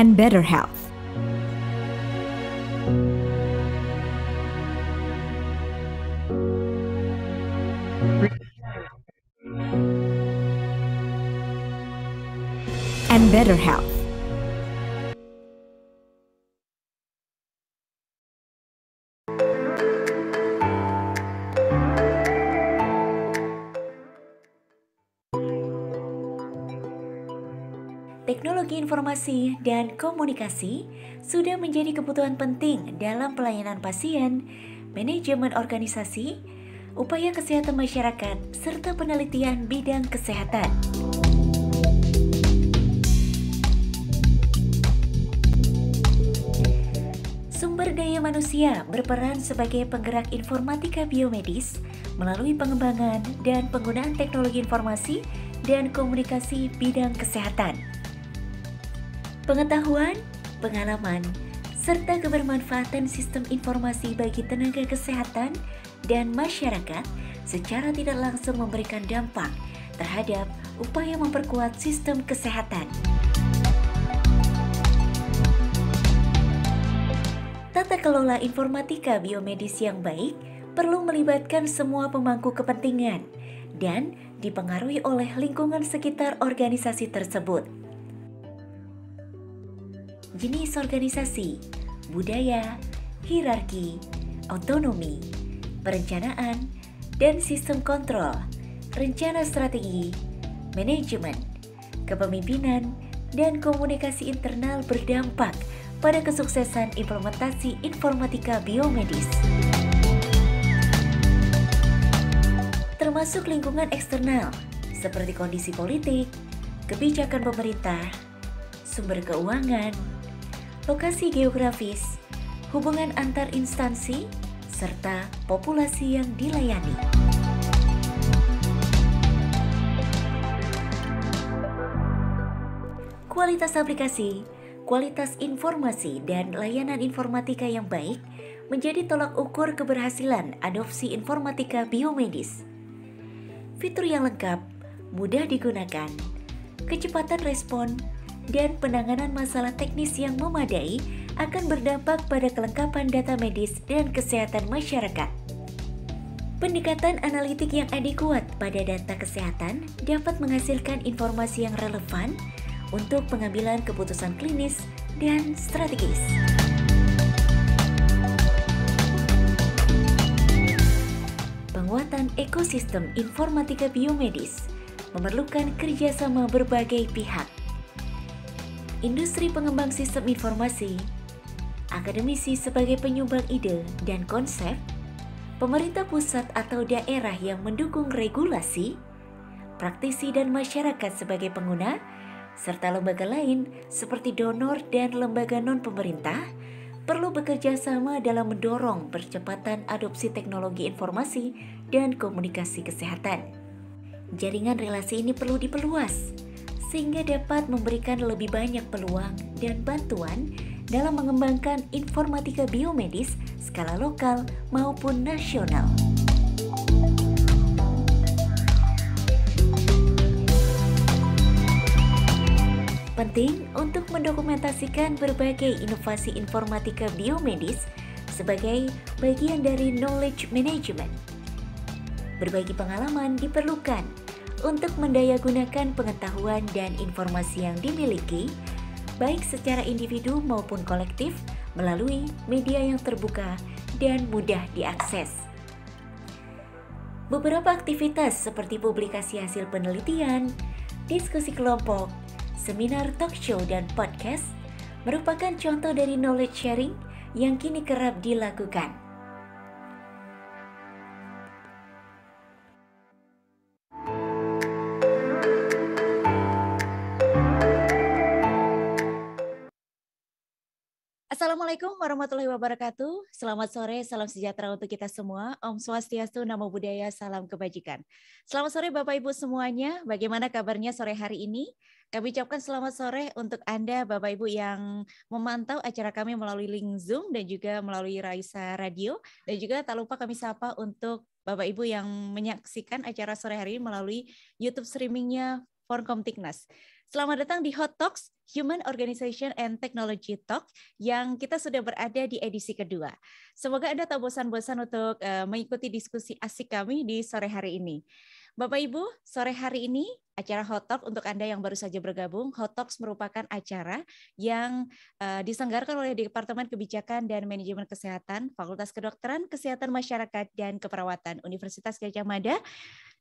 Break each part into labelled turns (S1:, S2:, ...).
S1: and better health.
S2: And better health.
S3: informasi dan komunikasi sudah menjadi kebutuhan penting dalam pelayanan pasien, manajemen organisasi, upaya kesehatan masyarakat, serta penelitian bidang kesehatan. Sumber daya manusia berperan sebagai penggerak informatika biomedis melalui pengembangan dan penggunaan teknologi informasi dan komunikasi bidang kesehatan pengetahuan, pengalaman, serta kebermanfaatan sistem informasi bagi tenaga kesehatan dan masyarakat secara tidak langsung memberikan dampak terhadap upaya memperkuat sistem kesehatan. Tata kelola informatika biomedis yang baik perlu melibatkan semua pemangku kepentingan dan dipengaruhi oleh lingkungan sekitar organisasi tersebut jenis organisasi, budaya, hierarki, otonomi perencanaan, dan sistem kontrol, rencana strategi, manajemen, kepemimpinan, dan komunikasi internal berdampak pada kesuksesan implementasi informatika biomedis. Termasuk lingkungan eksternal, seperti kondisi politik, kebijakan pemerintah, sumber keuangan, lokasi geografis, hubungan antar instansi, serta populasi yang dilayani. Kualitas aplikasi, kualitas informasi, dan layanan informatika yang baik menjadi tolak ukur keberhasilan adopsi informatika biomedis. Fitur yang lengkap, mudah digunakan, kecepatan respon, dan penanganan masalah teknis yang memadai akan berdampak pada kelengkapan data medis dan kesehatan masyarakat. Pendekatan analitik yang adekuat pada data kesehatan dapat menghasilkan informasi yang relevan untuk pengambilan keputusan klinis dan strategis. Penguatan ekosistem informatika biomedis memerlukan kerjasama berbagai pihak industri pengembang sistem informasi, akademisi sebagai penyumbang ide dan konsep, pemerintah pusat atau daerah yang mendukung regulasi, praktisi dan masyarakat sebagai pengguna, serta lembaga lain seperti donor dan lembaga non-pemerintah perlu bekerja sama dalam mendorong percepatan adopsi teknologi informasi dan komunikasi kesehatan. Jaringan relasi ini perlu diperluas, sehingga dapat memberikan lebih banyak peluang dan bantuan dalam mengembangkan informatika biomedis skala lokal maupun nasional. Penting untuk mendokumentasikan berbagai inovasi informatika biomedis sebagai bagian dari knowledge management. Berbagi pengalaman diperlukan untuk mendayagunakan pengetahuan dan informasi yang dimiliki, baik secara individu maupun kolektif, melalui media yang terbuka dan mudah diakses. Beberapa aktivitas seperti publikasi hasil penelitian, diskusi kelompok, seminar talk show, dan podcast merupakan contoh dari knowledge sharing yang kini kerap dilakukan.
S1: Assalamualaikum warahmatullahi wabarakatuh. Selamat sore, salam sejahtera untuk kita semua. Om Swastiastu, Namo Buddhaya, salam kebajikan. Selamat sore Bapak Ibu semuanya. Bagaimana kabarnya sore hari ini? Kami ucapkan selamat sore untuk Anda Bapak Ibu yang memantau acara kami melalui link Zoom dan juga melalui Raisa Radio dan juga tak lupa kami sapa untuk Bapak Ibu yang menyaksikan acara sore hari ini melalui YouTube streamingnya Forkom Tiknas. Selamat datang di Hot Talks, Human Organization and Technology Talk, yang kita sudah berada di edisi kedua. Semoga Anda tak bosan-bosan untuk uh, mengikuti diskusi asik kami di sore hari ini. Bapak Ibu, sore hari ini acara Hot Talk untuk Anda yang baru saja bergabung, Hot Talks merupakan acara yang uh, eh, disenggarkan oleh Departemen Kebijakan dan Manajemen Kesehatan, Fakultas Kedokteran, Kesehatan Masyarakat, dan Keperawatan Universitas Gajah Mada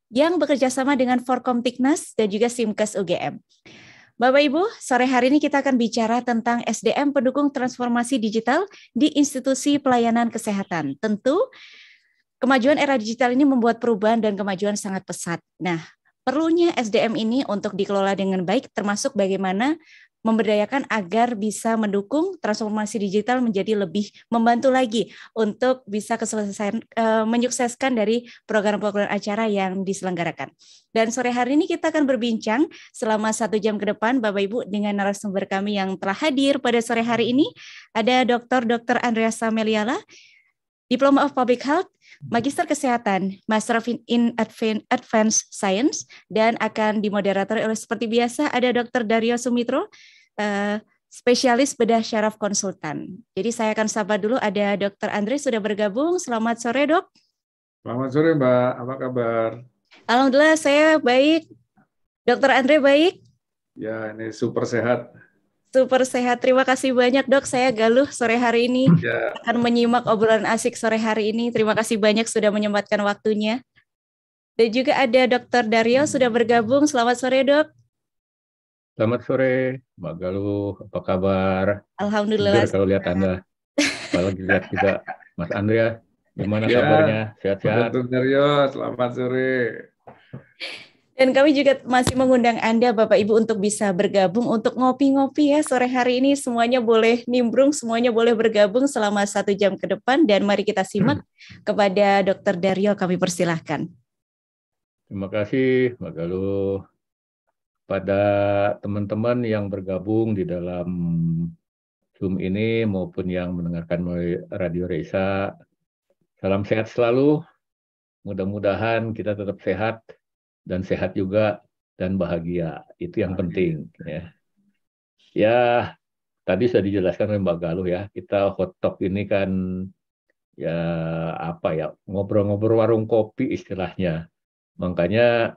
S1: yang bekerja sama dengan Tiknas dan juga Simkes UGM. Bapak Ibu, sore hari ini kita akan bicara tentang SDM pendukung transformasi digital di institusi pelayanan kesehatan. Tentu kemajuan era digital ini membuat perubahan dan kemajuan sangat pesat. Nah, perlunya SDM ini untuk dikelola dengan baik termasuk bagaimana memberdayakan agar bisa mendukung transformasi digital menjadi lebih membantu lagi untuk bisa kesuksesan e, eh, menyukseskan dari program-program acara yang diselenggarakan. Dan sore hari ini kita akan berbincang selama satu jam ke depan Bapak Ibu dengan narasumber kami yang telah hadir pada sore hari ini ada Dr. Dr. Andreas Sameliala Diploma of Public Health, hmm. Magister Kesehatan, Master of in Advanced Science, dan akan dimoderator oleh seperti biasa ada Dr. Dario Sumitro, uh, spesialis bedah syaraf konsultan. Jadi saya akan sapa dulu ada Dr. Andre sudah bergabung. Selamat sore, Dok.
S4: Selamat sore, Mbak. Apa kabar?
S1: Alhamdulillah saya baik. Dokter Andre baik?
S4: Ya, ini super sehat.
S1: Super sehat. Terima kasih banyak dok. Saya Galuh sore hari ini yeah. akan menyimak obrolan asik sore hari ini. Terima kasih banyak sudah menyempatkan waktunya. Dan juga ada Dokter Dario sudah bergabung. Selamat sore dok.
S5: Selamat sore, Mbak Galuh. Apa kabar? Alhamdulillah. kalau lihat Anda, apalagi lihat juga Mas Andrea. Gimana ya. kabarnya? Sehat-sehat?
S4: Dokter Dario, selamat sore.
S1: Dan kami juga masih mengundang Anda Bapak Ibu untuk bisa bergabung untuk ngopi-ngopi ya sore hari ini semuanya boleh nimbrung, semuanya boleh bergabung selama satu jam ke depan dan mari kita simak hmm. kepada Dr. Dario kami persilahkan.
S5: Terima kasih Mbak Galuh. Pada teman-teman yang bergabung di dalam Zoom ini maupun yang mendengarkan Radio Reza. salam sehat selalu. Mudah-mudahan kita tetap sehat, dan sehat juga dan bahagia. Itu yang penting ya. Ya, tadi sudah dijelaskan oleh Mbak Galuh ya. Kita hot talk ini kan ya apa ya, ngobrol-ngobrol warung kopi istilahnya. Makanya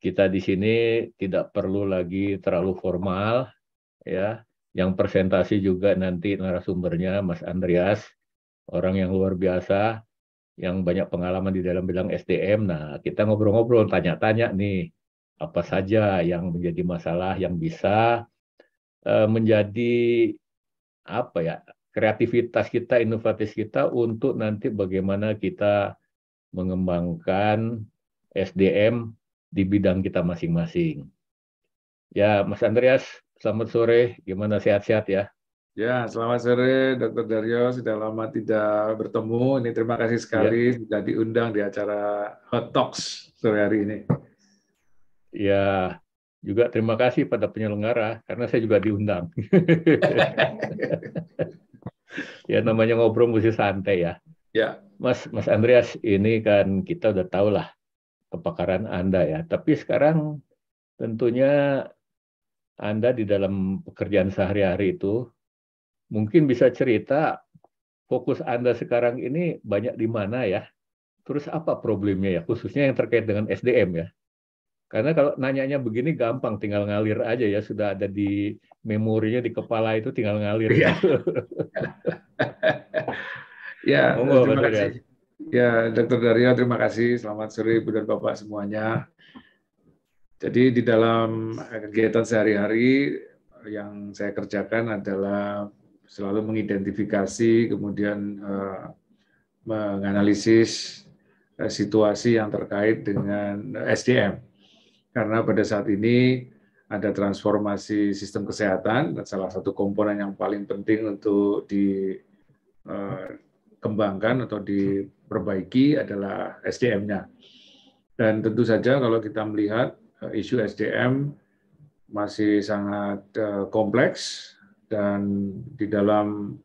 S5: kita di sini tidak perlu lagi terlalu formal ya. Yang presentasi juga nanti narasumbernya Mas Andreas, orang yang luar biasa yang banyak pengalaman di dalam bidang SDM. Nah, kita ngobrol-ngobrol, tanya-tanya nih, apa saja yang menjadi masalah yang bisa eh, menjadi apa ya kreativitas kita, inovatif kita untuk nanti bagaimana kita mengembangkan SDM di bidang kita masing-masing. Ya, Mas Andreas, selamat sore. Gimana sehat-sehat ya? Ya, selamat sore Dr. Dario. Sudah lama tidak bertemu. Ini terima
S4: kasih ya. sekali ya. sudah diundang di acara Hot Talks sore hari ini.
S5: Ya, juga terima kasih pada penyelenggara karena saya juga diundang. ya namanya ngobrol mesti santai ya. Ya. Mas Mas Andreas, ini kan kita udah tahu lah kepakaran Anda ya. Tapi sekarang tentunya Anda di dalam pekerjaan sehari-hari itu Mungkin bisa cerita fokus Anda sekarang ini banyak di mana ya? Terus apa problemnya ya? Khususnya yang terkait dengan SDM ya. Karena kalau nanyanya begini gampang, tinggal ngalir aja ya. Sudah ada di memorinya di kepala itu tinggal ngalir. Ya,
S4: ya Monggo, terima kasih. Ya. Dokter Dr. Dario, terima kasih. Selamat sore, Ibu dan Bapak semuanya. Jadi di dalam kegiatan sehari-hari yang saya kerjakan adalah selalu mengidentifikasi kemudian eh, menganalisis eh, situasi yang terkait dengan eh, SDM karena pada saat ini ada transformasi sistem kesehatan dan salah satu komponen yang paling penting untuk dikembangkan atau diperbaiki adalah SDM-nya dan tentu saja kalau kita melihat isu SDM masih sangat kompleks dan di dalam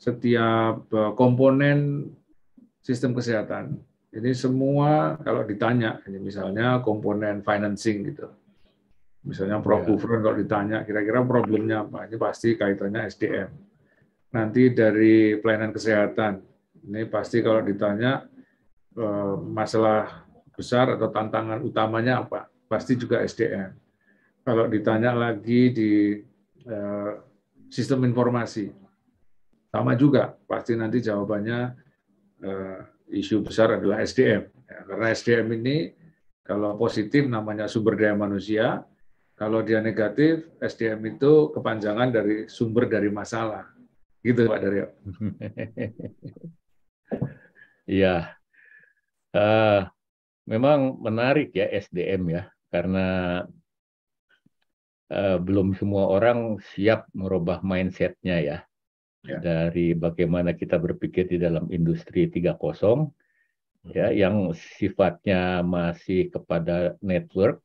S4: setiap eh, komponen sistem kesehatan. Ini semua kalau ditanya, ini misalnya komponen financing gitu. Misalnya Prof. Ya. Gufron kalau ditanya kira-kira problemnya apa, ini pasti kaitannya SDM. Nanti dari pelayanan kesehatan, ini pasti kalau ditanya eh, masalah besar atau tantangan utamanya apa, pasti juga SDM. Kalau ditanya lagi di eh, sistem informasi. Sama juga, pasti nanti jawabannya uh, isu besar adalah SDM. Ya, karena SDM ini kalau positif namanya sumber daya manusia, kalau dia negatif, SDM itu kepanjangan dari sumber
S5: dari masalah. Gitu Pak Daryo. Iya. uh, memang menarik ya SDM ya, karena Eh, belum semua orang siap merubah mindsetnya ya. ya. Dari bagaimana kita berpikir di dalam industri 3.0 hmm. ya yang sifatnya masih kepada network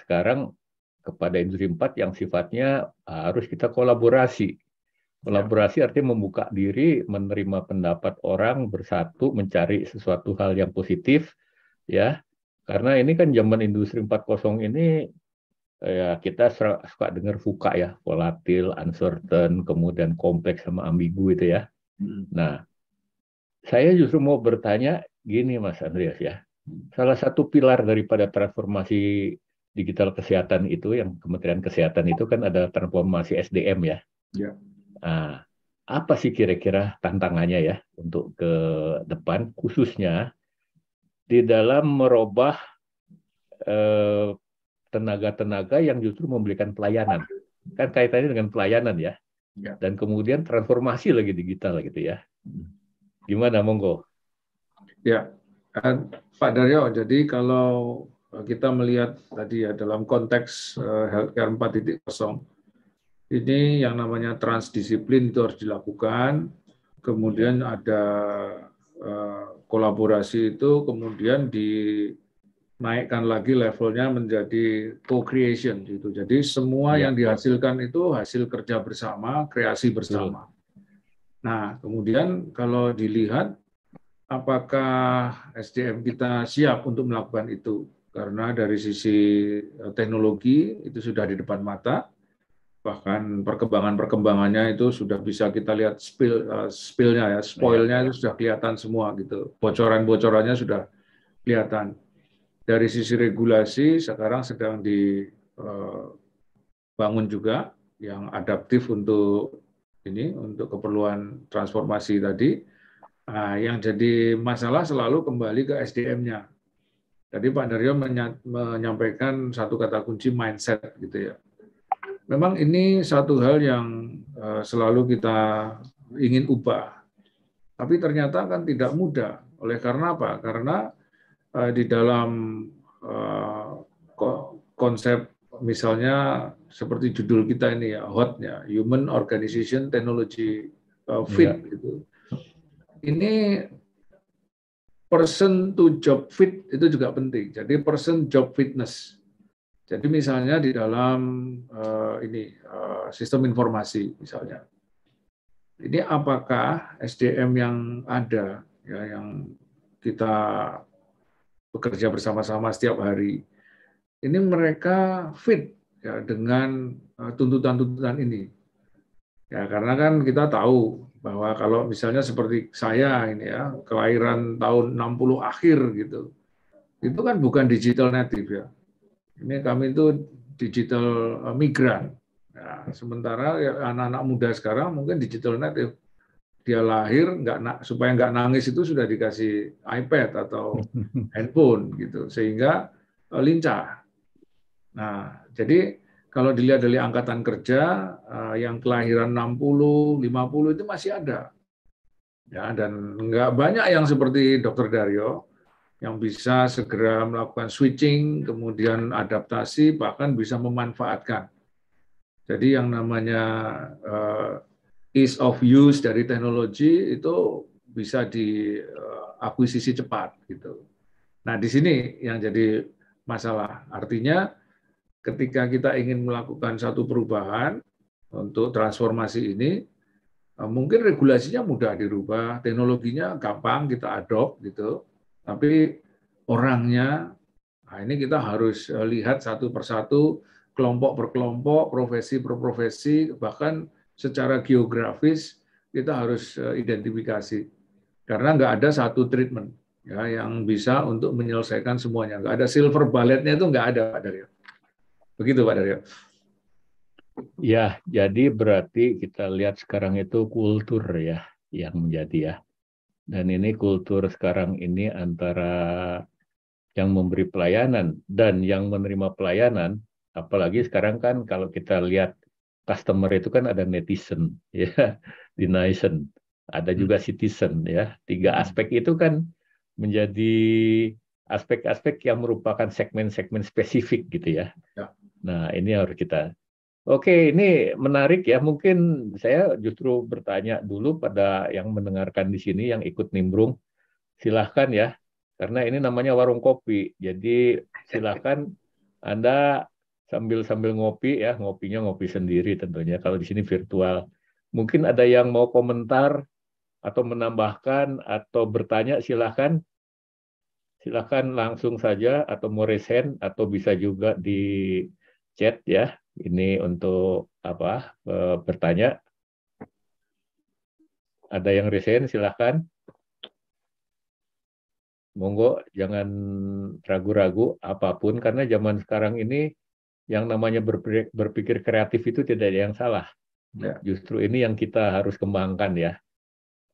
S5: sekarang kepada industri 4 yang sifatnya harus kita kolaborasi. Kolaborasi ya. artinya membuka diri, menerima pendapat orang, bersatu, mencari sesuatu hal yang positif ya. Karena ini kan zaman industri 4.0 ini ya kita suka dengar fuka ya volatil, uncertain, kemudian kompleks sama ambigu itu ya. Hmm. Nah, saya justru mau bertanya gini Mas Andreas ya. Salah satu pilar daripada transformasi digital kesehatan itu yang Kementerian Kesehatan itu kan ada transformasi SDM ya. ya. Nah, apa sih kira-kira tantangannya ya untuk ke depan khususnya di dalam merubah eh, tenaga-tenaga yang justru memberikan pelayanan. Kan kaitannya dengan pelayanan ya. ya. Dan kemudian transformasi lagi digital gitu ya. Hmm. Gimana monggo? Ya, eh, Pak Daryo, jadi kalau kita melihat
S4: tadi ya dalam konteks eh, healthcare 4.0 ini yang namanya transdisiplin itu harus dilakukan kemudian ya. ada eh, kolaborasi itu kemudian di naikkan lagi levelnya menjadi co-creation gitu. Jadi semua ya. yang dihasilkan itu hasil kerja bersama, kreasi bersama. Nah, kemudian kalau dilihat apakah SDM kita siap untuk melakukan itu? Karena dari sisi eh, teknologi itu sudah di depan mata, bahkan perkembangan-perkembangannya itu sudah bisa kita lihat spill eh, spillnya ya, spoilnya iya. itu sudah kelihatan semua gitu, bocoran-bocorannya sudah kelihatan dari sisi regulasi sekarang sedang dibangun eh, juga yang adaptif untuk ini untuk keperluan transformasi tadi. Nah, yang jadi masalah selalu kembali ke SDM-nya. Tadi Pak Daryo menyampaikan satu kata kunci mindset gitu ya. Memang ini satu hal yang eh, selalu kita ingin ubah. Tapi ternyata kan tidak mudah. Oleh karena apa? Karena Eh, di dalam eh, konsep misalnya seperti judul kita ini ya hotnya Human Organization Technology eh, Fit yeah. gitu. Ini person to job fit itu juga penting. Jadi person job fitness. Jadi misalnya di dalam uh, ini uh, sistem informasi misalnya. Ini apakah SDM yang ada ya yang kita bekerja bersama-sama setiap hari. Ini mereka fit ya dengan eh, tuntutan-tuntutan ini. Ya karena kan kita tahu bahwa kalau misalnya seperti saya ini ya kelahiran tahun 60 akhir gitu. Itu kan bukan digital native ya. Ini kami itu digital eh, migran. Nah, sementara ya, anak-anak ya, muda sekarang mungkin digital native dia lahir nggak supaya nggak nangis itu sudah dikasih iPad atau handphone gitu sehingga uh, lincah. Nah, jadi kalau dilihat dari angkatan kerja uh, yang kelahiran 60, 50 itu masih ada. Ya, dan nggak banyak yang seperti Dokter Dario yang bisa segera melakukan switching, kemudian adaptasi, bahkan bisa memanfaatkan. Jadi yang namanya e, ease of use dari teknologi itu bisa diakuisisi eh, cepat gitu. Nah di sini yang jadi masalah artinya ketika kita ingin melakukan satu perubahan untuk transformasi ini eh, mungkin regulasinya mudah dirubah, teknologinya gampang kita adopt gitu, tapi orangnya nah ini kita harus eh, lihat satu persatu kelompok per kelompok, profesi per profesi, bahkan secara geografis kita harus eh, identifikasi karena nggak ada satu treatment ya yang bisa untuk menyelesaikan semuanya. Nggak ada silver bulletnya itu nggak ada Pak
S5: Daryo. Begitu Pak Dario Ya, jadi berarti kita lihat sekarang itu kultur ya yang menjadi ya. Dan ini kultur sekarang ini antara yang memberi pelayanan dan yang menerima pelayanan, apalagi sekarang kan kalau kita lihat customer itu kan ada netizen, ya, denizen, ada hmm. juga citizen, ya. Tiga hmm. aspek itu kan menjadi aspek-aspek yang merupakan segmen-segmen spesifik gitu ya. ya. Nah ini harus kita. Oke ini menarik ya. Mungkin saya justru bertanya dulu pada yang mendengarkan di sini yang ikut nimbrung, silahkan ya. Karena ini namanya warung kopi, jadi silahkan anda sambil sambil ngopi ya ngopinya ngopi sendiri tentunya kalau di sini virtual mungkin ada yang mau komentar atau menambahkan atau bertanya silahkan silahkan langsung saja atau mau resen atau bisa juga di chat ya ini untuk apa e, bertanya ada yang resen silahkan monggo jangan ragu-ragu apapun karena zaman sekarang ini yang namanya berpikir kreatif itu tidak ada yang salah. Ya. Justru ini yang kita harus kembangkan ya.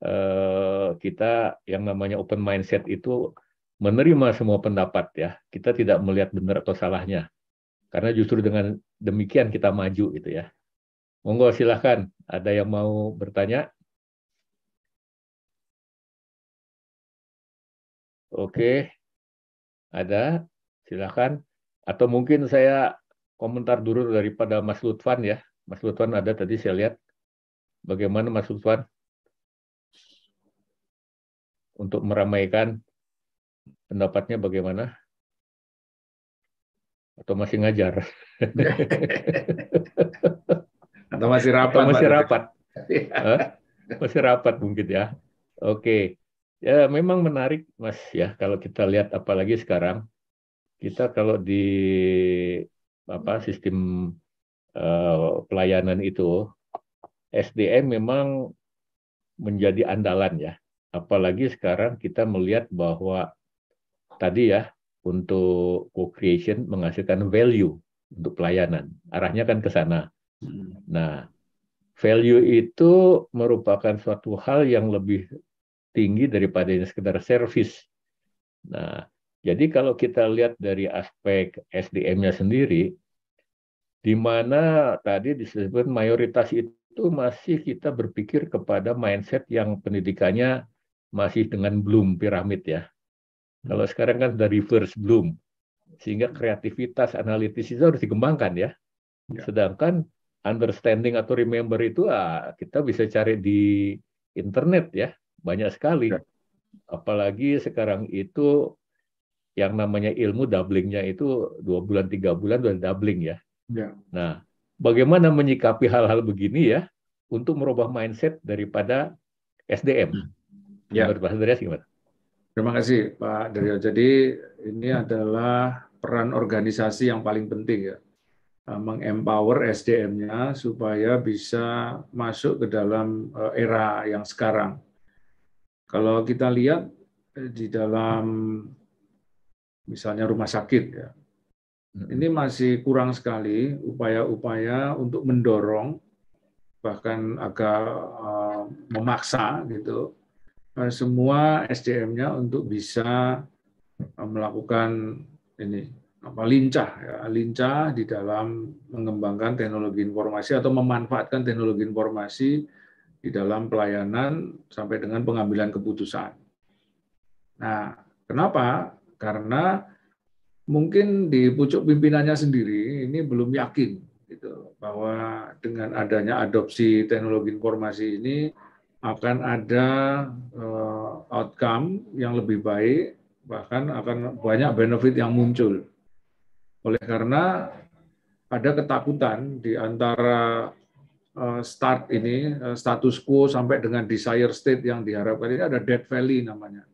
S5: Eh, kita yang namanya open mindset itu menerima semua pendapat ya. Kita tidak melihat benar atau salahnya. Karena justru dengan demikian kita maju gitu ya. Monggo silahkan, ada yang mau bertanya? Oke, ada, silahkan. Atau mungkin saya komentar dulu daripada Mas Lutfan ya. Mas Lutfan ada tadi saya lihat. Bagaimana Mas Lutfan untuk meramaikan pendapatnya bagaimana? Atau masih ngajar? Atau masih rapat? Atau masih rapat. masih rapat mungkin ya. Oke. Ya memang menarik Mas ya kalau kita lihat apalagi sekarang kita kalau di apa sistem uh, pelayanan itu SDM memang menjadi andalan ya. Apalagi sekarang kita melihat bahwa tadi ya untuk co-creation menghasilkan value untuk pelayanan. Arahnya kan ke sana. Hmm. Nah, value itu merupakan suatu hal yang lebih tinggi daripada yang sekedar service. Nah, jadi kalau kita lihat dari aspek SDM-nya sendiri, di mana tadi disebut mayoritas itu masih kita berpikir kepada mindset yang pendidikannya masih dengan belum piramid ya. Kalau sekarang kan dari reverse Bloom, sehingga kreativitas analitis itu harus dikembangkan ya. ya. Sedangkan understanding atau remember itu ah, kita bisa cari di internet ya, banyak sekali. Ya. Apalagi sekarang itu yang namanya ilmu doublingnya itu dua bulan tiga bulan sudah doubling ya. ya. Nah, bagaimana menyikapi hal-hal begini ya untuk merubah mindset daripada SDM? Hmm. Ya. Menurut Pak Andreas gimana?
S4: Terima kasih Pak Daryo. Jadi ini hmm. adalah peran organisasi yang paling penting ya eh, mengempower SDM-nya supaya bisa masuk ke dalam eh, era yang sekarang. Kalau kita lihat eh, di dalam misalnya rumah sakit ya. Ini masih kurang sekali upaya-upaya untuk mendorong bahkan agak eh, memaksa gitu eh, semua SDM-nya untuk bisa uh, melakukan ini apa lincah ya, lincah di dalam mengembangkan teknologi informasi atau memanfaatkan teknologi informasi di dalam pelayanan sampai dengan pengambilan keputusan. Nah, kenapa karena mungkin di pucuk pimpinannya sendiri ini belum yakin gitu bahwa dengan adanya adopsi teknologi informasi ini akan ada uh, outcome yang lebih baik bahkan akan banyak benefit yang muncul oleh karena ada ketakutan di antara eh, start ini eh, status quo sampai dengan desire state yang diharapkan ini ada dead valley namanya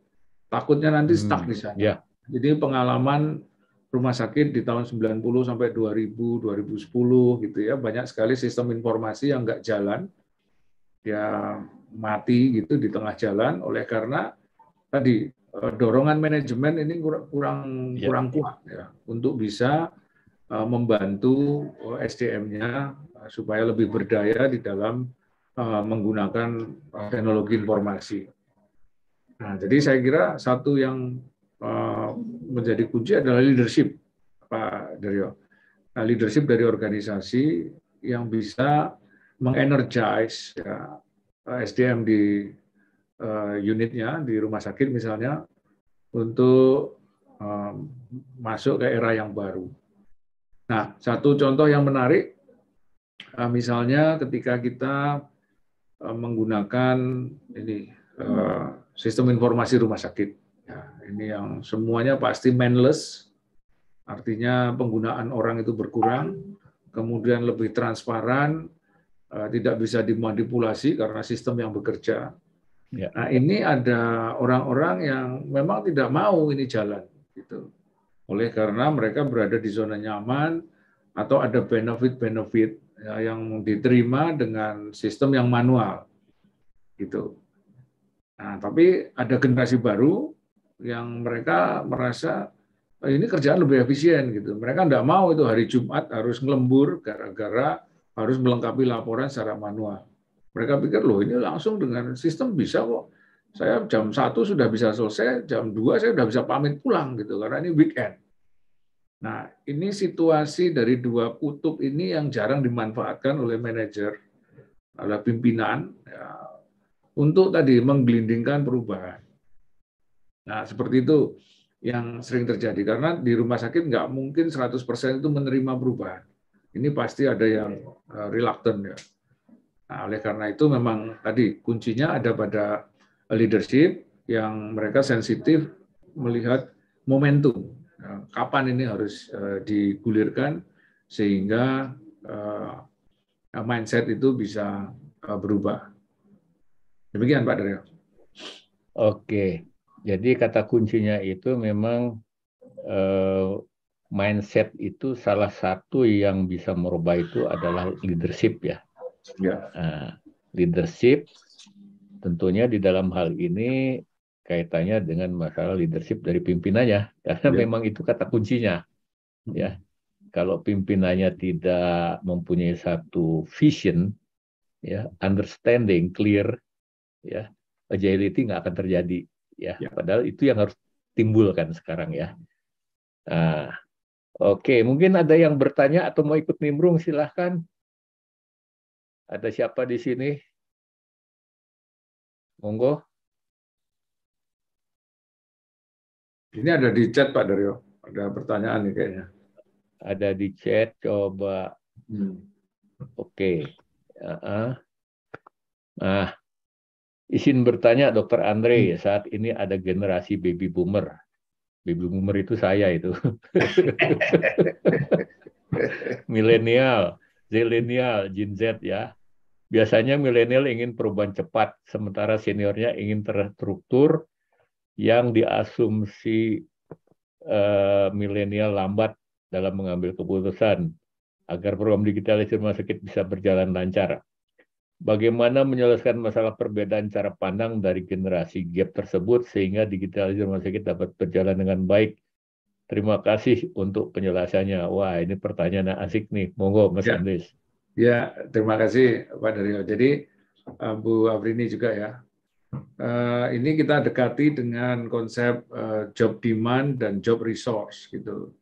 S4: takutnya nanti stuck hmm, di sana yeah. Jadi pengalaman rumah sakit di tahun 90 sampai 2000, 2010 gitu ya, banyak sekali sistem informasi yang nggak jalan, ya mati gitu di tengah jalan oleh karena tadi eh, dorongan manajemen ini kurang kurang, ya. kurang kuat ya untuk bisa eh, membantu eh, SDM-nya supaya lebih berdaya di dalam menggunakan teknologi informasi. Nah, jadi saya kira satu yang Eh, menjadi kunci adalah leadership Pak Dario. Nah, leadership dari organisasi yang bisa mengenergize ya, eh, SDM di uh, unitnya di rumah sakit misalnya untuk um, masuk ke era yang baru. Nah, satu contoh yang menarik uh, misalnya ketika kita uh, menggunakan ini uh, sistem informasi rumah sakit. Ya ini yang semuanya pasti manless, artinya penggunaan orang itu berkurang, kemudian lebih transparan, eh, tidak bisa dimanipulasi karena sistem yang bekerja. Ya. Nah ini ada orang-orang yang memang tidak mau ini jalan, gitu. Oleh karena mereka berada di zona nyaman atau ada benefit-benefit ya, yang diterima dengan sistem yang manual, gitu. Nah tapi ada generasi baru yang mereka merasa oh, ini kerjaan lebih efisien gitu. Mereka tidak mau itu hari Jumat harus ngelembur gara-gara harus melengkapi laporan secara manual. Mereka pikir loh ini langsung dengan sistem bisa kok. Saya jam satu sudah bisa selesai, jam 2 saya sudah bisa pamit pulang gitu karena ini weekend. Nah, ini situasi dari dua kutub ini yang jarang dimanfaatkan oleh manajer, oleh pimpinan ya, untuk tadi menggelindingkan perubahan. Nah, seperti itu yang sering terjadi. Karena di rumah sakit nggak mungkin 100% itu menerima perubahan. Ini pasti ada yang iya. eh, reluctant ya. Nah, oleh karena itu memang tadi kuncinya ada pada leadership yang mereka sensitif melihat momentum. Eh, kapan ini harus eh, digulirkan sehingga mindset itu bisa
S5: berubah. Demikian Pak Daryo. Oke. Jadi kata kuncinya itu memang eh, mindset itu salah satu yang bisa merubah itu adalah leadership ya. ya. Nah, leadership tentunya di dalam hal ini kaitannya dengan masalah leadership dari pimpinannya karena ya. memang itu kata kuncinya ya. Kalau pimpinannya tidak mempunyai satu vision ya, understanding clear ya, agility nggak akan terjadi ya. ya. Padahal itu yang harus timbul kan sekarang ya. Nah, Oke, okay. mungkin ada yang bertanya atau mau ikut nimbrung silahkan. Ada siapa di sini? Monggo.
S4: Ini ada di chat Pak Dario. Ada pertanyaan nih kayaknya. Ada di
S5: chat, coba. Hmm. Oke. Okay. Uh -uh. Nah, Izin bertanya Dokter Andre, hmm. saat ini ada generasi baby boomer. Baby boomer itu saya itu. milenial, zilenial, Gen Z ya. Biasanya milenial ingin perubahan cepat, sementara seniornya ingin terstruktur yang diasumsi uh, milenial lambat dalam mengambil keputusan agar program digitalisasi rumah sakit bisa berjalan lancar bagaimana menyelesaikan masalah perbedaan cara pandang dari generasi gap tersebut sehingga digitalisasi rumah sakit dapat berjalan dengan baik. Terima kasih untuk penjelasannya. Wah, ini pertanyaan asik nih. Monggo, Mas ya. Andis. Ya, terima kasih Pak Dario. Jadi,
S4: eh, Bu Abrini juga ya, eh, ini kita dekati dengan konsep eh, job demand dan job resource gitu.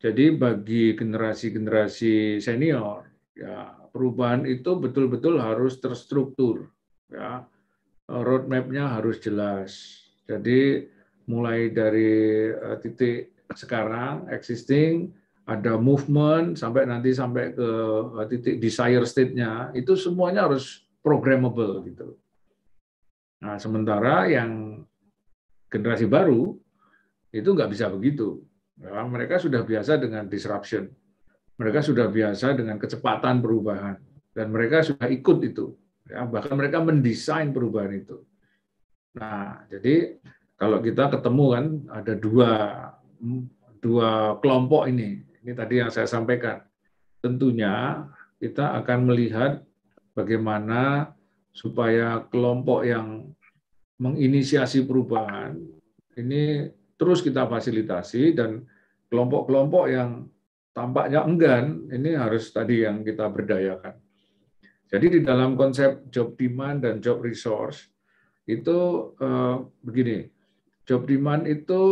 S4: Jadi bagi generasi-generasi senior, ya perubahan itu betul-betul harus terstruktur ya eh, roadmapnya harus jelas jadi mulai dari eh, titik sekarang existing ada movement sampai nanti sampai ke eh, titik desire state-nya itu semuanya harus programmable gitu nah sementara yang generasi baru itu nggak bisa begitu ya, mereka sudah biasa dengan disruption mereka sudah biasa dengan kecepatan perubahan dan mereka sudah ikut itu ya bahkan mereka mendesain perubahan itu nah jadi kalau kita ketemu kan ada dua dua kelompok ini ini tadi yang saya sampaikan tentunya kita akan melihat bagaimana supaya kelompok yang menginisiasi perubahan ini terus kita fasilitasi dan kelompok-kelompok yang tampaknya enggan, ini harus tadi yang kita berdayakan. Jadi di dalam konsep job demand dan job resource itu eh, begini, job demand itu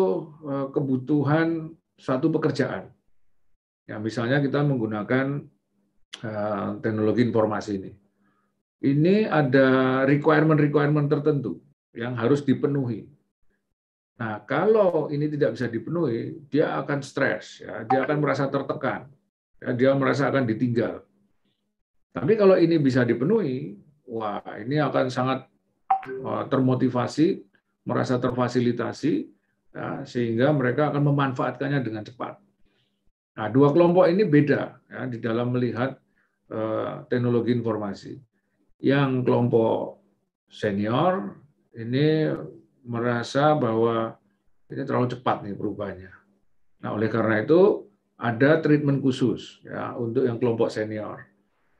S4: eh, kebutuhan satu pekerjaan. Ya misalnya kita menggunakan eh, teknologi informasi ini. Ini ada requirement-requirement tertentu yang harus dipenuhi Nah, kalau ini tidak bisa dipenuhi, dia akan stres, ya. dia akan merasa tertekan, ya. dia merasa akan ditinggal. Tapi kalau ini bisa dipenuhi, wah ini akan sangat eh, termotivasi, merasa terfasilitasi, ya, sehingga mereka akan memanfaatkannya dengan cepat. Nah, dua kelompok ini beda ya, di dalam melihat uh, teknologi informasi. Yang kelompok senior ini merasa bahwa ini terlalu cepat nih perubahannya. Nah, oleh karena itu ada treatment khusus ya untuk yang kelompok senior.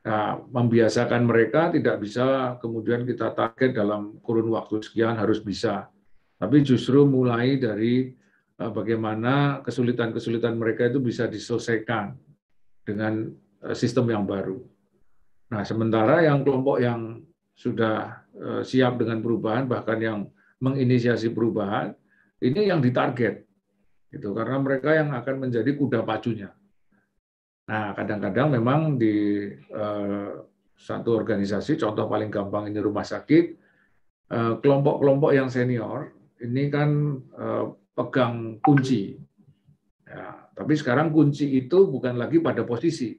S4: Nah, membiasakan mereka tidak bisa kemudian kita target dalam kurun waktu sekian harus bisa. Tapi justru mulai dari eh, bagaimana kesulitan-kesulitan mereka itu bisa diselesaikan dengan eh, sistem yang baru. Nah, sementara yang kelompok yang sudah eh, siap dengan perubahan bahkan yang menginisiasi perubahan, ini yang ditarget. Gitu, karena mereka yang akan menjadi kuda pacunya. Nah, kadang-kadang memang di eh, satu organisasi, contoh paling gampang ini rumah sakit, kelompok eh, kelompok-kelompok yang senior ini kan eh, pegang kunci. Ya, tapi sekarang kunci itu bukan lagi pada posisi.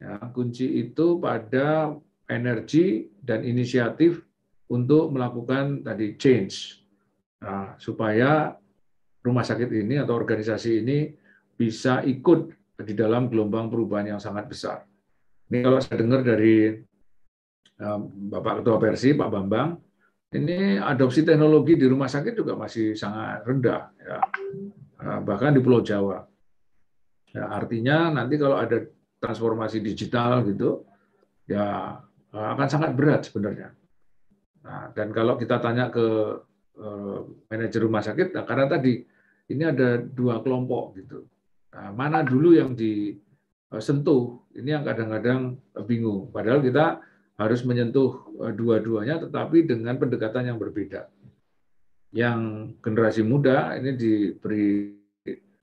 S4: Ya, kunci itu pada energi dan inisiatif untuk melakukan tadi change nah, supaya rumah sakit ini atau organisasi ini bisa ikut di dalam gelombang perubahan yang sangat besar. Ini kalau saya dengar dari eh, Bapak Ketua Persi, Pak Bambang, ini adopsi teknologi di rumah sakit juga masih sangat rendah, ya. Eh, bahkan di Pulau Jawa. Ya, artinya nanti kalau ada transformasi digital gitu, ya eh, akan sangat berat sebenarnya. Nah, dan kalau kita tanya ke eh, manajer rumah sakit, nah, karena tadi ini ada dua kelompok gitu. Nah, mana dulu yang disentuh? Eh, ini yang kadang-kadang eh, bingung. Padahal kita harus menyentuh dua-duanya, tetapi dengan pendekatan yang berbeda. Yang generasi muda ini diberi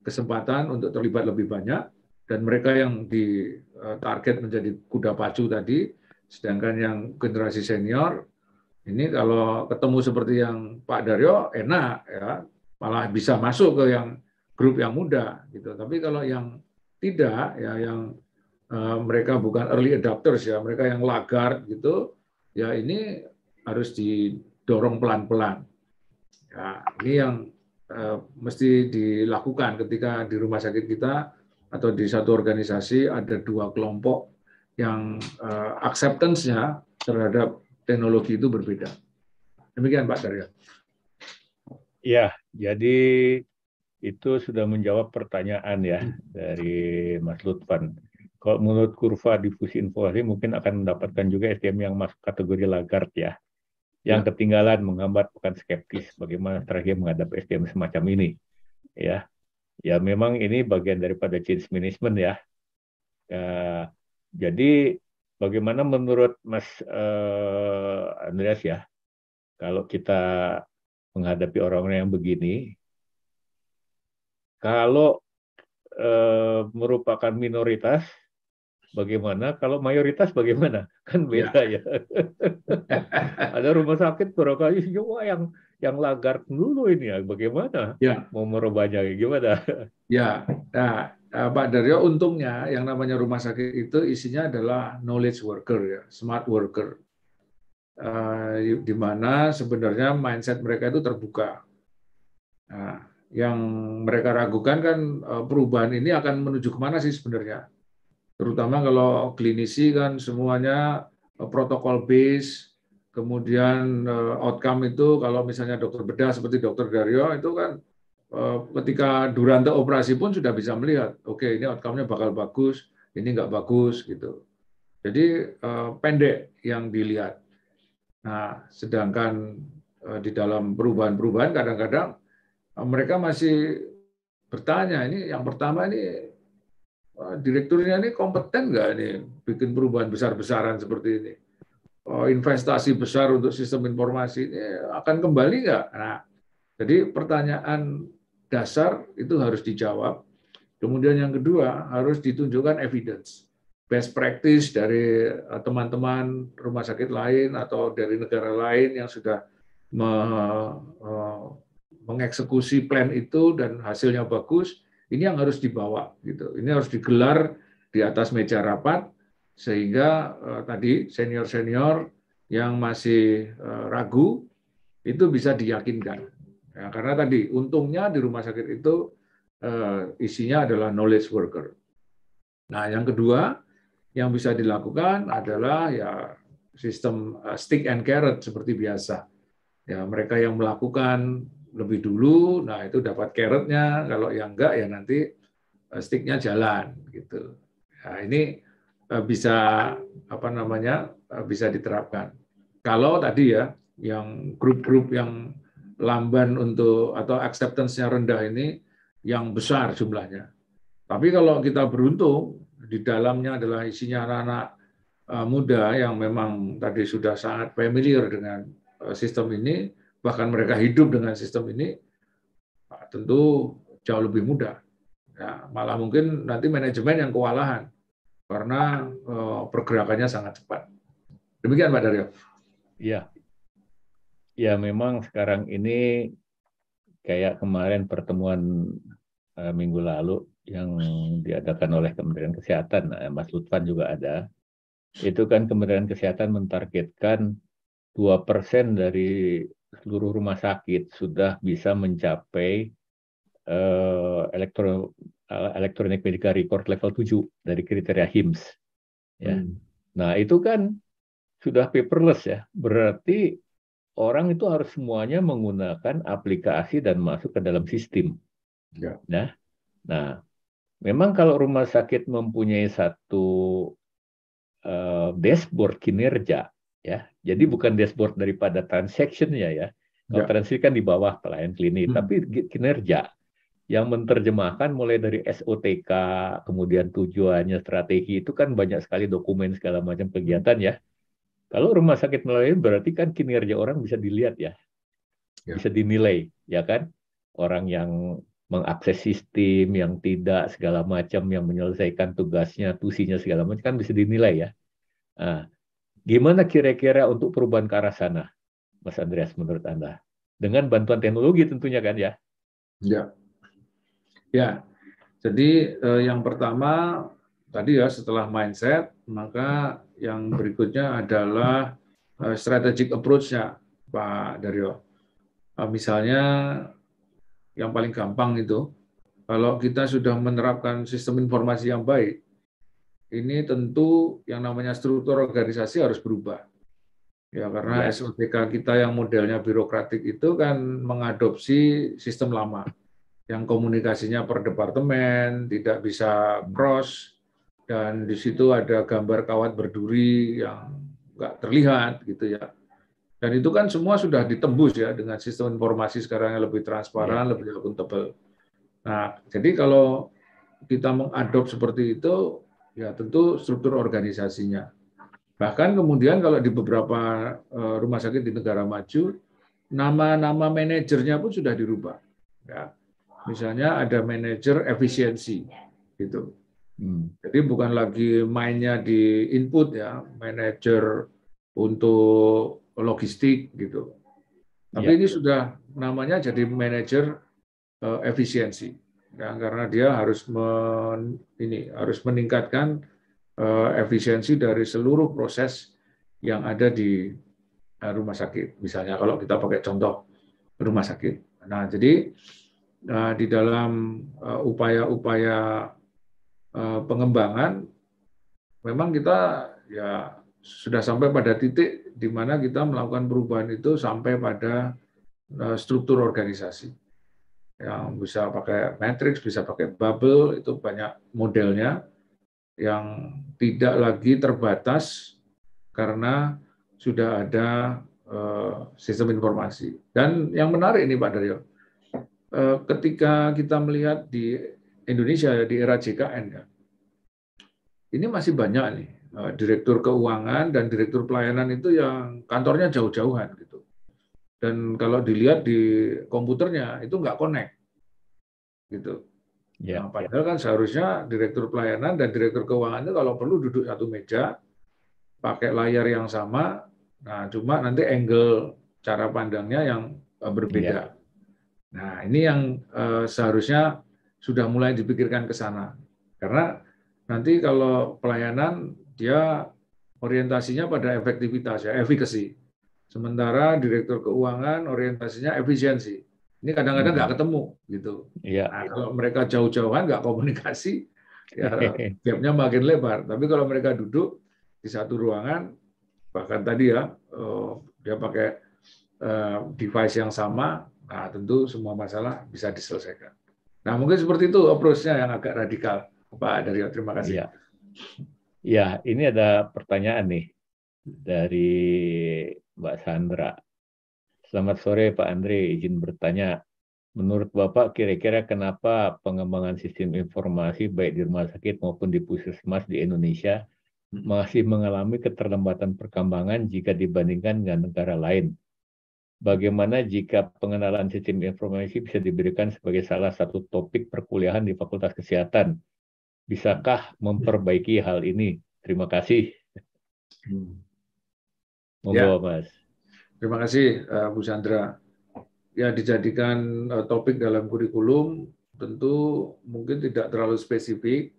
S4: kesempatan untuk terlibat lebih banyak, dan mereka yang di target menjadi kuda pacu tadi, sedangkan yang generasi senior ini kalau ketemu seperti yang Pak Daryo enak ya, malah bisa masuk ke yang grup yang muda gitu. Tapi kalau yang tidak ya yang uh, mereka bukan early adopters ya, mereka yang lagar gitu, ya ini harus didorong pelan-pelan. Ya, ini yang uh, mesti dilakukan ketika di rumah sakit kita atau di satu organisasi ada dua kelompok yang uh, acceptance-nya terhadap
S5: teknologi itu berbeda. Demikian Pak Surya. Ya, jadi itu sudah menjawab pertanyaan ya dari Mas Lutfan. Kalau menurut kurva difusi informasi mungkin akan mendapatkan juga SDM yang masuk kategori lagart ya. Yang ya. ketinggalan menghambat bukan skeptis bagaimana terakhir menghadapi SDM semacam ini. Ya. Ya memang ini bagian daripada change management ya. ya jadi Bagaimana menurut Mas uh, Andreas ya, kalau kita menghadapi orang-orang yang begini, kalau uh, merupakan minoritas, bagaimana? Kalau mayoritas bagaimana? Kan beda ya. ya. Ada rumah sakit barangkali juga yang yang lagar dulu ini ya, bagaimana? Ya. Mau merubahnya gimana? Ya, nah Eh, Pak Daryo untungnya yang
S4: namanya rumah sakit itu isinya adalah knowledge worker ya, smart worker. Uh, di mana sebenarnya mindset mereka itu terbuka. Nah, yang mereka ragukan kan eh, perubahan ini akan menuju kemana sih sebenarnya? Terutama kalau klinisi kan semuanya protokol base, kemudian outcome itu kalau misalnya dokter bedah seperti dokter Dario itu kan Eh, ketika Durante operasi pun sudah bisa melihat, oke okay, ini outcome-nya bakal bagus, ini nggak bagus gitu. Jadi eh, pendek yang dilihat. Nah, sedangkan eh, di dalam perubahan-perubahan kadang-kadang mereka masih bertanya ini yang pertama ini direkturnya ini kompeten nggak ini bikin perubahan besar-besaran seperti ini investasi besar untuk sistem informasi ini akan kembali nggak nah jadi pertanyaan dasar itu harus dijawab. Kemudian yang kedua harus ditunjukkan evidence, best practice dari eh, teman-teman rumah sakit lain atau dari negara lain yang sudah me, eh, mengeksekusi plan itu dan hasilnya bagus. Ini yang harus dibawa gitu. Ini harus digelar di atas meja rapat sehingga uh, tadi senior-senior yang masih uh, ragu itu bisa diyakinkan Ya, karena tadi untungnya di rumah sakit itu uh, isinya adalah knowledge worker. Nah, yang kedua yang bisa dilakukan adalah ya sistem eh, stick and carrot seperti biasa. Ya, mereka yang melakukan lebih dulu, nah itu dapat carrotnya. Kalau yang enggak ya nanti eh, sticknya jalan gitu. Nah, ini bisa apa namanya bisa diterapkan. Kalau tadi ya yang grup-grup yang lamban untuk atau acceptance-nya rendah ini yang besar jumlahnya. Tapi kalau kita beruntung di dalamnya adalah isinya anak-anak e, muda yang memang tadi sudah sangat familiar dengan e, sistem ini, bahkan mereka hidup dengan sistem ini, e, tentu jauh lebih mudah. Ya, malah mungkin nanti manajemen yang kewalahan karena pergerakannya sangat cepat. Demikian Pak Daryo.
S5: Iya, ya memang sekarang ini kayak kemarin pertemuan uh, minggu lalu yang diadakan oleh Kementerian Kesehatan, eh, Mas Lutfan juga ada. Itu kan Kementerian Kesehatan mentargetkan dua persen dari seluruh rumah sakit sudah bisa mencapai uh, elektro uh, elektronik medical record level 7 dari kriteria HIMSS. Ya. Hmm. Nah, itu kan sudah paperless ya. Berarti orang itu harus semuanya menggunakan aplikasi dan masuk ke dalam sistem. Ya. Nah, nah, memang kalau rumah sakit mempunyai satu uh, dashboard kinerja, ya, jadi bukan dashboard daripada transaksinya ya. ya. transaksi kan di bawah pelayan klinik, hmm. tapi kinerja yang menerjemahkan mulai dari SOTK, kemudian tujuannya, strategi itu kan banyak sekali dokumen segala macam kegiatan ya. Kalau rumah sakit melayani berarti kan kinerja orang bisa dilihat ya, ya. bisa dinilai, ya kan? Orang yang mengakses sistem, yang tidak segala macam, yang menyelesaikan tugasnya, tusinya segala macam kan bisa dinilai ya. Nah, gimana kira-kira untuk perubahan ke arah sana, Mas Andreas menurut Anda? Dengan bantuan teknologi tentunya kan ya? Ya, ya. Jadi eh, yang pertama
S4: tadi ya setelah mindset maka yang berikutnya adalah eh, strategic approach-nya Pak Dario. Eh, misalnya yang paling gampang itu, kalau kita sudah menerapkan sistem informasi yang baik, ini tentu yang namanya struktur organisasi harus berubah. Ya, karena ya. SOTK kita yang modelnya birokratik itu kan mengadopsi sistem lama yang komunikasinya per departemen, tidak bisa cross, dan di situ ada gambar kawat berduri yang nggak terlihat gitu ya. Dan itu kan semua sudah ditembus ya dengan sistem informasi sekarang yang lebih transparan, ya. lebih akuntabel. Nah, jadi kalau kita mengadopsi seperti itu, ya tentu struktur organisasinya. Bahkan kemudian kalau di beberapa eh, rumah sakit di negara maju, nama-nama manajernya pun sudah dirubah. Ya. Misalnya ada manajer efisiensi, gitu. Hmm. Jadi bukan lagi mainnya di input ya, manajer untuk logistik gitu. Tapi ya. ini sudah namanya jadi manajer uh, eh, efisiensi. Ya, karena dia harus men, ini harus meningkatkan uh, efisiensi dari seluruh proses yang ada di uh, rumah sakit. Misalnya kalau kita pakai contoh rumah sakit. Nah, jadi uh, di dalam upaya-upaya uh, Eh, pengembangan memang kita ya sudah sampai pada titik di mana kita melakukan perubahan itu sampai pada eh, struktur organisasi yang bisa pakai matrix, bisa pakai bubble, itu banyak modelnya yang tidak lagi terbatas karena sudah ada eh, sistem informasi. Dan yang menarik ini Pak Daryo, ketika kita melihat di Indonesia di era JKN ya. Ini masih banyak nih eh, direktur keuangan dan direktur pelayanan itu yang kantornya jauh-jauhan gitu. Dan kalau dilihat di komputernya itu nggak connect gitu. Ya. nah, padahal ya. kan seharusnya direktur pelayanan dan direktur keuangan itu kalau perlu duduk satu meja, pakai layar yang sama. Nah, cuma nanti angle cara pandangnya yang eh, berbeda. Ya. Nah, ini yang uh, seharusnya sudah mulai dipikirkan ke sana. Karena nanti kalau pelayanan dia orientasinya pada efektivitas ya, efikasi. Sementara direktur keuangan orientasinya efisiensi. Ini kadang-kadang nggak hmm. ketemu gitu. Iya. Nah, kalau mereka jauh-jauhan nggak komunikasi, ya gapnya makin lebar. Tapi kalau mereka duduk di satu ruangan, bahkan tadi ya eh, dia pakai eh, device yang sama, nah tentu semua masalah bisa diselesaikan. Nah mungkin seperti itu approach-nya yang agak radikal Pak Daryo. Terima kasih. Ya.
S5: ya, ini ada pertanyaan nih dari Mbak Sandra. Selamat sore Pak Andre, izin bertanya. Menurut Bapak, kira-kira kenapa pengembangan sistem informasi baik di rumah sakit maupun di puskesmas di Indonesia hmm. masih mengalami keterlambatan perkembangan jika dibandingkan dengan negara lain, bagaimana jika pengenalan sistem informasi bisa diberikan sebagai salah satu topik perkuliahan di Fakultas Kesehatan. Bisakah memperbaiki hal ini? Terima kasih. Membawa ya. Mas.
S4: Terima kasih uh, Bu Sandra. Ya dijadikan eh, topik dalam kurikulum tentu mungkin tidak terlalu spesifik,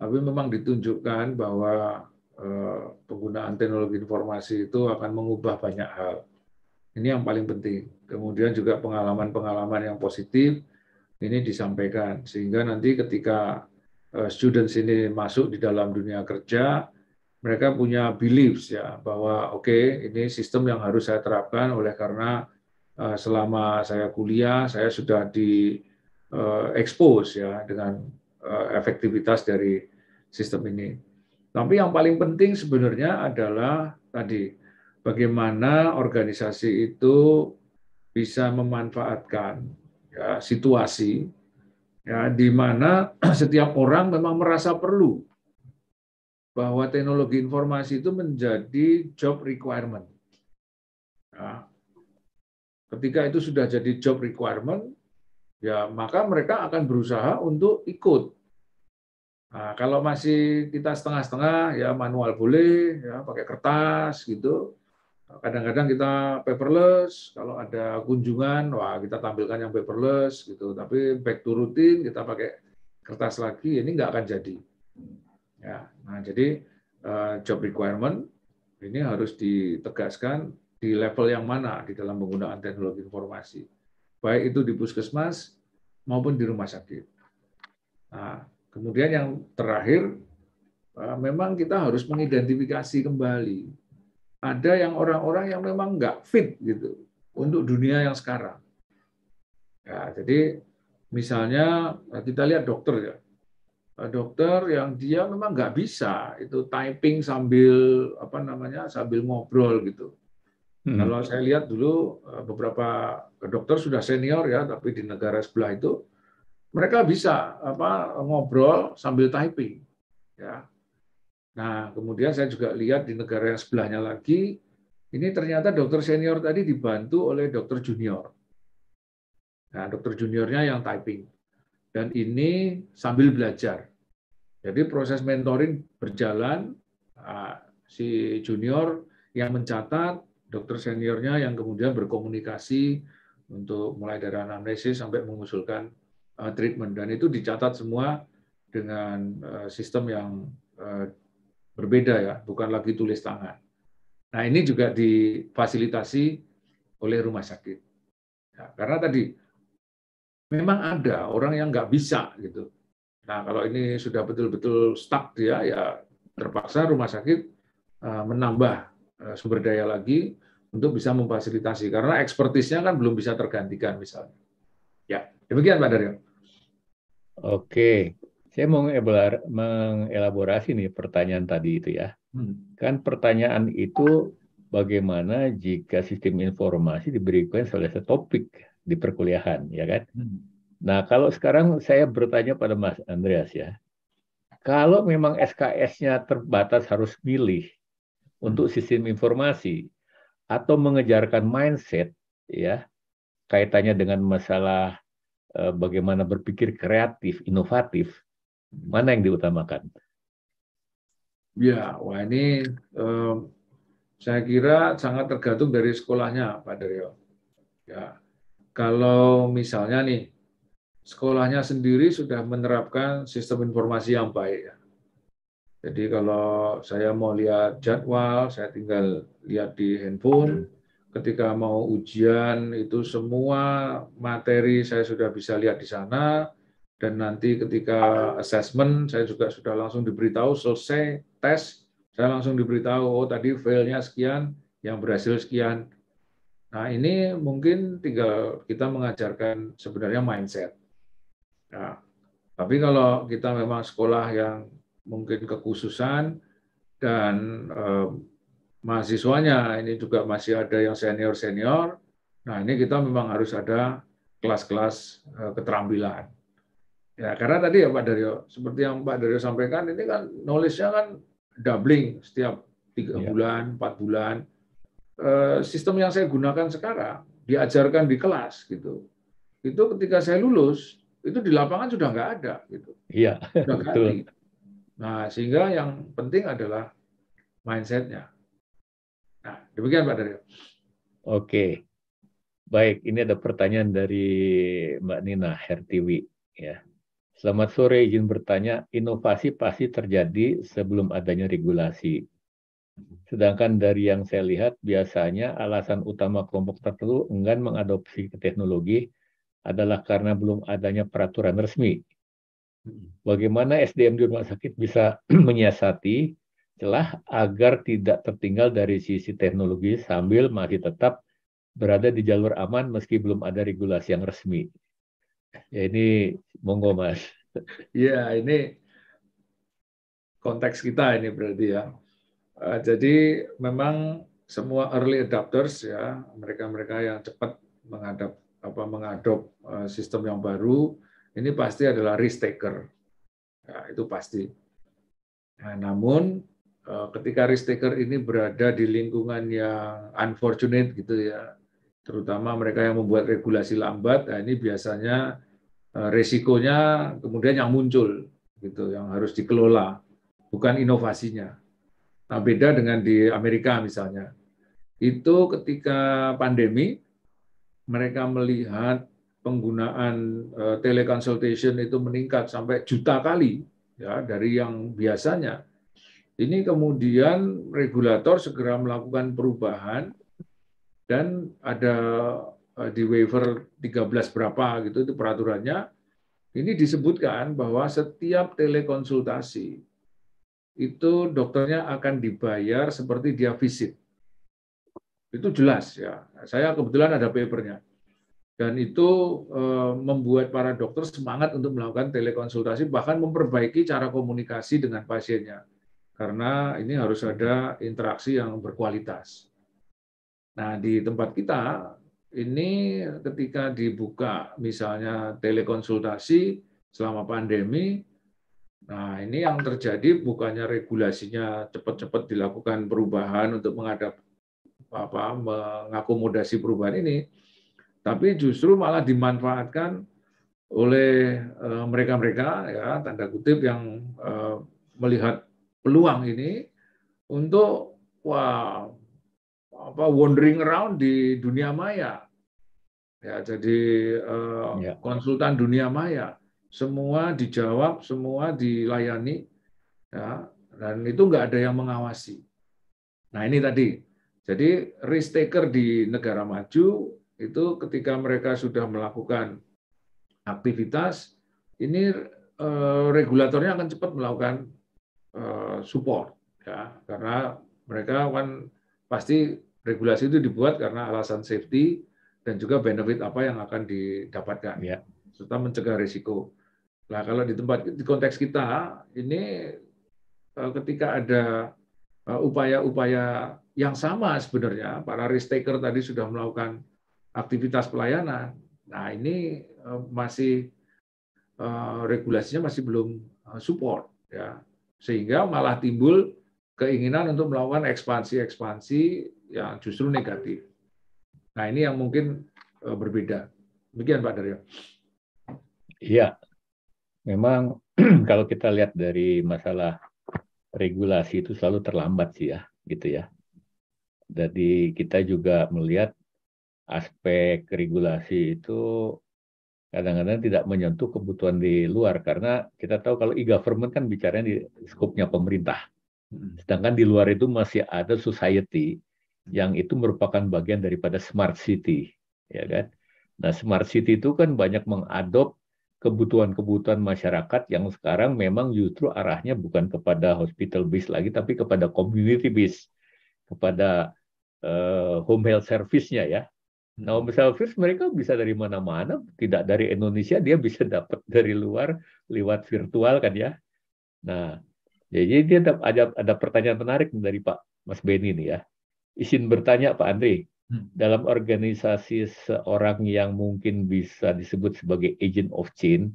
S4: tapi memang ditunjukkan bahwa eh, penggunaan teknologi informasi itu akan mengubah banyak hal ini yang paling penting. Kemudian juga pengalaman-pengalaman yang positif ini disampaikan sehingga nanti ketika eh, students ini masuk di dalam dunia kerja, mereka punya beliefs ya bahwa oke okay, ini sistem yang harus saya terapkan oleh karena eh, selama saya kuliah saya sudah di eh, expose ya dengan efektivitas dari sistem ini. Tapi yang paling penting sebenarnya adalah tadi bagaimana organisasi itu bisa memanfaatkan ya, situasi ya, di mana setiap orang memang merasa perlu bahwa teknologi informasi itu menjadi job requirement. Ya. Ketika itu sudah jadi job requirement, ya maka mereka akan berusaha untuk ikut. Nah, kalau masih kita setengah-setengah, ya manual boleh, ya pakai kertas gitu kadang-kadang kita paperless kalau ada kunjungan wah kita tampilkan yang paperless gitu tapi back to routine kita pakai kertas lagi ini nggak akan jadi ya nah jadi eh, job requirement ini harus ditegaskan di level yang mana di dalam penggunaan teknologi informasi baik itu di puskesmas maupun di rumah sakit nah kemudian yang terakhir eh, memang kita harus mengidentifikasi kembali ada yang orang-orang yang memang nggak fit gitu untuk dunia yang sekarang. Ya, jadi misalnya eh, kita lihat dokter ya, eh, dokter yang dia memang nggak bisa itu typing sambil apa namanya sambil ngobrol gitu. Hmm. Kalau saya lihat dulu eh, beberapa dokter sudah senior ya, tapi di negara sebelah itu mereka bisa apa ngobrol sambil typing ya Nah, kemudian saya juga lihat di negara yang sebelahnya lagi, ini ternyata dokter senior tadi dibantu oleh dokter junior. Nah, dokter juniornya yang typing. Dan ini sambil belajar. Jadi proses mentoring berjalan, ah, si junior yang mencatat, dokter seniornya yang kemudian berkomunikasi untuk mulai dari anamnesis sampai mengusulkan ah, treatment. Dan itu dicatat semua dengan ah, sistem yang berbeda ya, bukan lagi tulis tangan. Nah ini juga difasilitasi oleh rumah sakit. Ya, karena tadi memang ada orang yang nggak bisa gitu. Nah kalau ini sudah betul-betul stuck dia ya terpaksa rumah sakit eh, menambah eh, sumber daya lagi untuk bisa memfasilitasi karena ekspertisnya kan belum bisa tergantikan misalnya. Ya demikian Pak
S5: Daryo. Oke, saya mau mengelaborasi nih pertanyaan tadi itu ya. Hmm. Kan pertanyaan itu bagaimana jika sistem informasi diberikan oleh topik di perkuliahan, ya kan? Hmm. Nah, kalau sekarang saya bertanya pada Mas Andreas ya. Kalau memang SKS-nya terbatas harus milih untuk sistem informasi atau mengejarkan mindset ya, kaitannya dengan masalah eh, bagaimana berpikir kreatif, inovatif, Mana yang diutamakan?
S4: Ya, wah ini um, saya kira sangat tergantung dari sekolahnya, Pak Dario. Ya, kalau misalnya nih sekolahnya sendiri sudah menerapkan sistem informasi yang baik. Ya. Jadi kalau saya mau lihat jadwal, saya tinggal lihat di handphone. Ketika mau ujian itu semua materi saya sudah bisa lihat di sana dan nanti ketika assessment saya juga sudah langsung diberitahu selesai tes saya langsung diberitahu oh tadi failnya sekian yang berhasil sekian nah ini mungkin tinggal kita mengajarkan sebenarnya mindset nah, tapi kalau kita memang sekolah yang mungkin kekhususan dan eh, mahasiswanya ini juga masih ada yang senior senior nah ini kita memang harus ada kelas-kelas eh, keterampilan Ya, karena tadi ya Pak Dario, seperti yang Pak Dario sampaikan, ini kan knowledge-nya kan doubling setiap tiga ya. bulan, empat bulan. E, sistem yang saya gunakan sekarang, diajarkan di kelas gitu, itu ketika saya lulus, itu di lapangan sudah nggak ada gitu.
S5: Iya, betul.
S4: Nah, sehingga yang penting adalah
S5: mindsetnya. Nah, demikian Pak Dario. Oke. Baik, ini ada pertanyaan dari Mbak Nina Hertiwi ya. Selamat sore, izin bertanya, inovasi pasti terjadi sebelum adanya regulasi. Sedangkan dari yang saya lihat, biasanya alasan utama kelompok tertentu enggan mengadopsi teknologi adalah karena belum adanya peraturan resmi. Bagaimana SDM di rumah sakit bisa menyiasati celah agar tidak tertinggal dari sisi teknologi sambil masih tetap berada di jalur aman meski belum ada regulasi yang resmi. Ya ini monggo Mas. Iya, ini konteks
S4: kita ini berarti ya. Eh, jadi memang semua early adapters ya, mereka-mereka yang cepat mengadap apa mengadop eh, sistem yang baru, ini pasti adalah risk taker. Ya, itu pasti. Nah, namun eh, ketika risk taker ini berada di lingkungan yang unfortunate gitu ya, terutama mereka yang membuat regulasi lambat, nah ini biasanya Eh, resikonya kemudian yang muncul gitu yang harus dikelola bukan inovasinya. Nah, beda dengan di Amerika misalnya. Itu ketika pandemi mereka melihat penggunaan eh, teleconsultation itu meningkat sampai juta kali ya dari yang biasanya. Ini kemudian regulator segera melakukan perubahan dan ada Eh, di waiver 13 berapa gitu itu peraturannya ini disebutkan bahwa setiap telekonsultasi itu dokternya akan dibayar seperti dia visit. Itu jelas ya. Saya kebetulan ada papernya. Dan itu eh, membuat para dokter semangat untuk melakukan telekonsultasi bahkan memperbaiki cara komunikasi dengan pasiennya. Karena ini harus ada interaksi yang berkualitas. Nah, di tempat kita ini ketika dibuka misalnya telekonsultasi selama pandemi, nah ini yang terjadi bukannya regulasinya cepat-cepat dilakukan perubahan untuk menghadap apa mengakomodasi perubahan ini, tapi justru malah dimanfaatkan oleh eh, mereka-mereka ya tanda kutip yang eh, melihat peluang ini untuk wah apa wandering around di dunia maya ya jadi eh, ya. konsultan dunia maya semua dijawab semua dilayani ya dan itu nggak ada yang mengawasi nah ini tadi jadi risk taker di negara maju itu ketika mereka sudah melakukan aktivitas ini eh, regulatornya akan cepat melakukan eh, support ya karena mereka kan pasti regulasi itu dibuat karena alasan safety dan juga benefit apa yang akan didapatkan ya serta mencegah risiko. Nah kalau di tempat di konteks kita ini eh, ketika ada eh, upaya-upaya yang sama sebenarnya para risk taker tadi sudah melakukan aktivitas pelayanan. Nah ini eh, masih regulasinya masih belum support ya sehingga malah timbul keinginan untuk melakukan ekspansi-ekspansi yang justru negatif. Nah ini yang mungkin eh, berbeda. Demikian Pak Daryo.
S5: Iya, memang kalau kita lihat dari masalah regulasi itu selalu terlambat sih ya, gitu ya. Jadi kita juga melihat aspek regulasi itu kadang-kadang tidak menyentuh kebutuhan di luar karena kita tahu kalau e-government kan bicaranya di skopnya pemerintah. Hmm. Sedangkan di luar itu masih ada society yang itu merupakan bagian daripada smart city, ya kan? Nah, smart city itu kan banyak mengadop kebutuhan-kebutuhan masyarakat yang sekarang memang justru arahnya bukan kepada hospital base lagi, tapi kepada community base, kepada uh, home health service-nya ya. Nah, home service mereka bisa dari mana-mana, tidak dari Indonesia, dia bisa dapat dari luar lewat virtual kan ya. Nah, jadi dia ada, ada, ada pertanyaan menarik dari Pak Mas Beni nih ya izin bertanya Pak Andre, hmm. dalam organisasi seorang yang mungkin bisa disebut sebagai agent of change,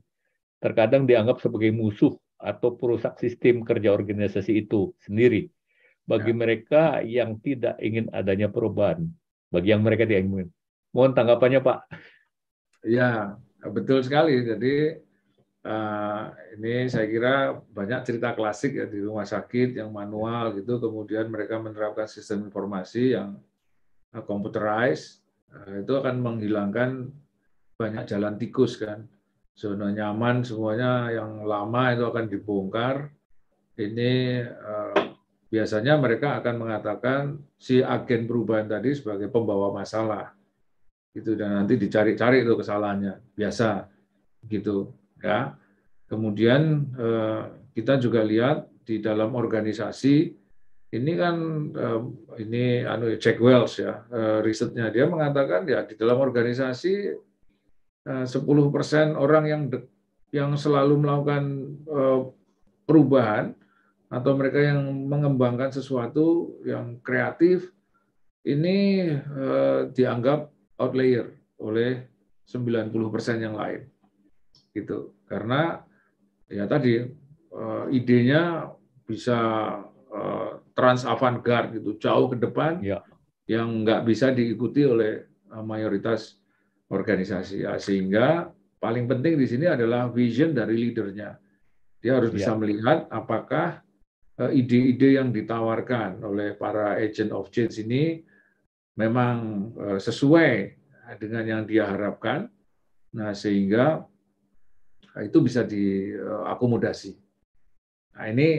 S5: terkadang dianggap sebagai musuh atau perusak sistem kerja organisasi itu sendiri. Bagi ya. mereka yang tidak ingin adanya perubahan, bagi yang mereka tidak ingin. Mohon tanggapannya Pak. Ya, betul sekali.
S4: Jadi Eh, ini saya kira banyak cerita klasik ya, di rumah sakit yang manual gitu, kemudian mereka menerapkan sistem informasi yang eh, computerized, eh, itu akan menghilangkan banyak jalan tikus kan. Zona nyaman semuanya yang lama itu akan dibongkar. Ini biasanya mereka akan mengatakan si agen perubahan tadi sebagai pembawa masalah gitu dan nanti dicari-cari itu kesalahannya biasa gitu ya kemudian eh, kita juga lihat di dalam organisasi ini kan eh, ini anu ya, Jack Wells ya eh, risetnya dia mengatakan ya di dalam organisasi eh, 10% orang yang de, yang selalu melakukan perubahan atau mereka yang mengembangkan sesuatu yang kreatif ini dianggap outlier oleh 90% yang lain gitu karena ya tadi uh, idenya bisa uh, eh, trans avant-garde gitu jauh ke depan ya. yang nggak bisa diikuti oleh eh, mayoritas organisasi ya, sehingga paling penting di sini adalah vision dari leadernya dia harus ya. bisa melihat apakah ide-ide yang ditawarkan oleh para agent of change ini memang sesuai dengan yang dia harapkan. Nah, sehingga Nah, itu bisa diakomodasi. Eh, nah, ini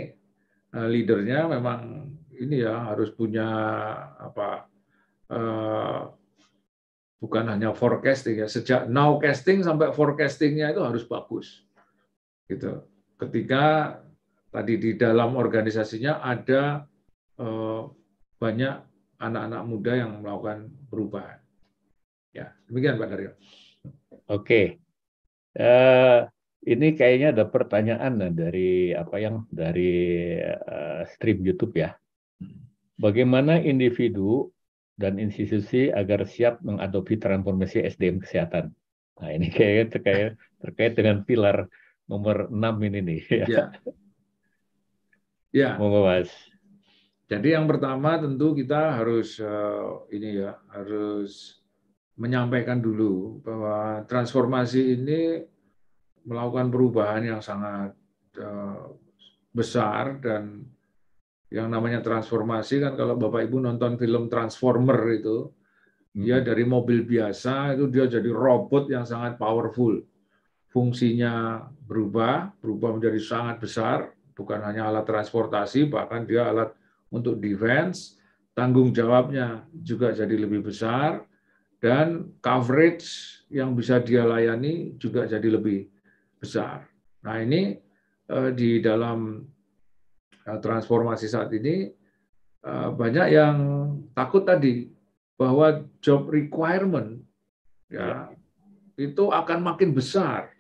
S4: eh, leadernya memang ini ya harus punya apa eh, bukan hanya forecasting ya sejak now casting sampai forecastingnya itu harus bagus gitu ketika tadi di dalam organisasinya ada banyak anak-anak muda yang melakukan
S5: perubahan ya demikian pak Daryo. oke okay. uh, ini kayaknya ada pertanyaan dari apa yang dari uh, stream YouTube ya. Bagaimana individu dan institusi agar siap mengadopsi transformasi SDM kesehatan? Nah, ini kayaknya terkait terkait dengan pilar nomor 6 ini nih. Ya. ya. ya. Monggo,
S4: Mas. Jadi yang pertama tentu kita harus eh, ini ya, harus menyampaikan dulu bahwa transformasi ini melakukan perubahan yang sangat eh, besar dan yang namanya transformasi kan kalau Bapak Ibu nonton film Transformer itu hmm. dia dari mobil biasa itu dia jadi robot yang sangat powerful. Fungsinya berubah, berubah menjadi sangat besar, bukan hanya alat transportasi bahkan dia alat untuk defense, tanggung jawabnya juga jadi lebih besar dan coverage yang bisa dia layani juga jadi lebih besar. Nah ini eh, di dalam eh, transformasi saat ini eh, banyak yang takut tadi bahwa job requirement ya, ya itu akan makin besar.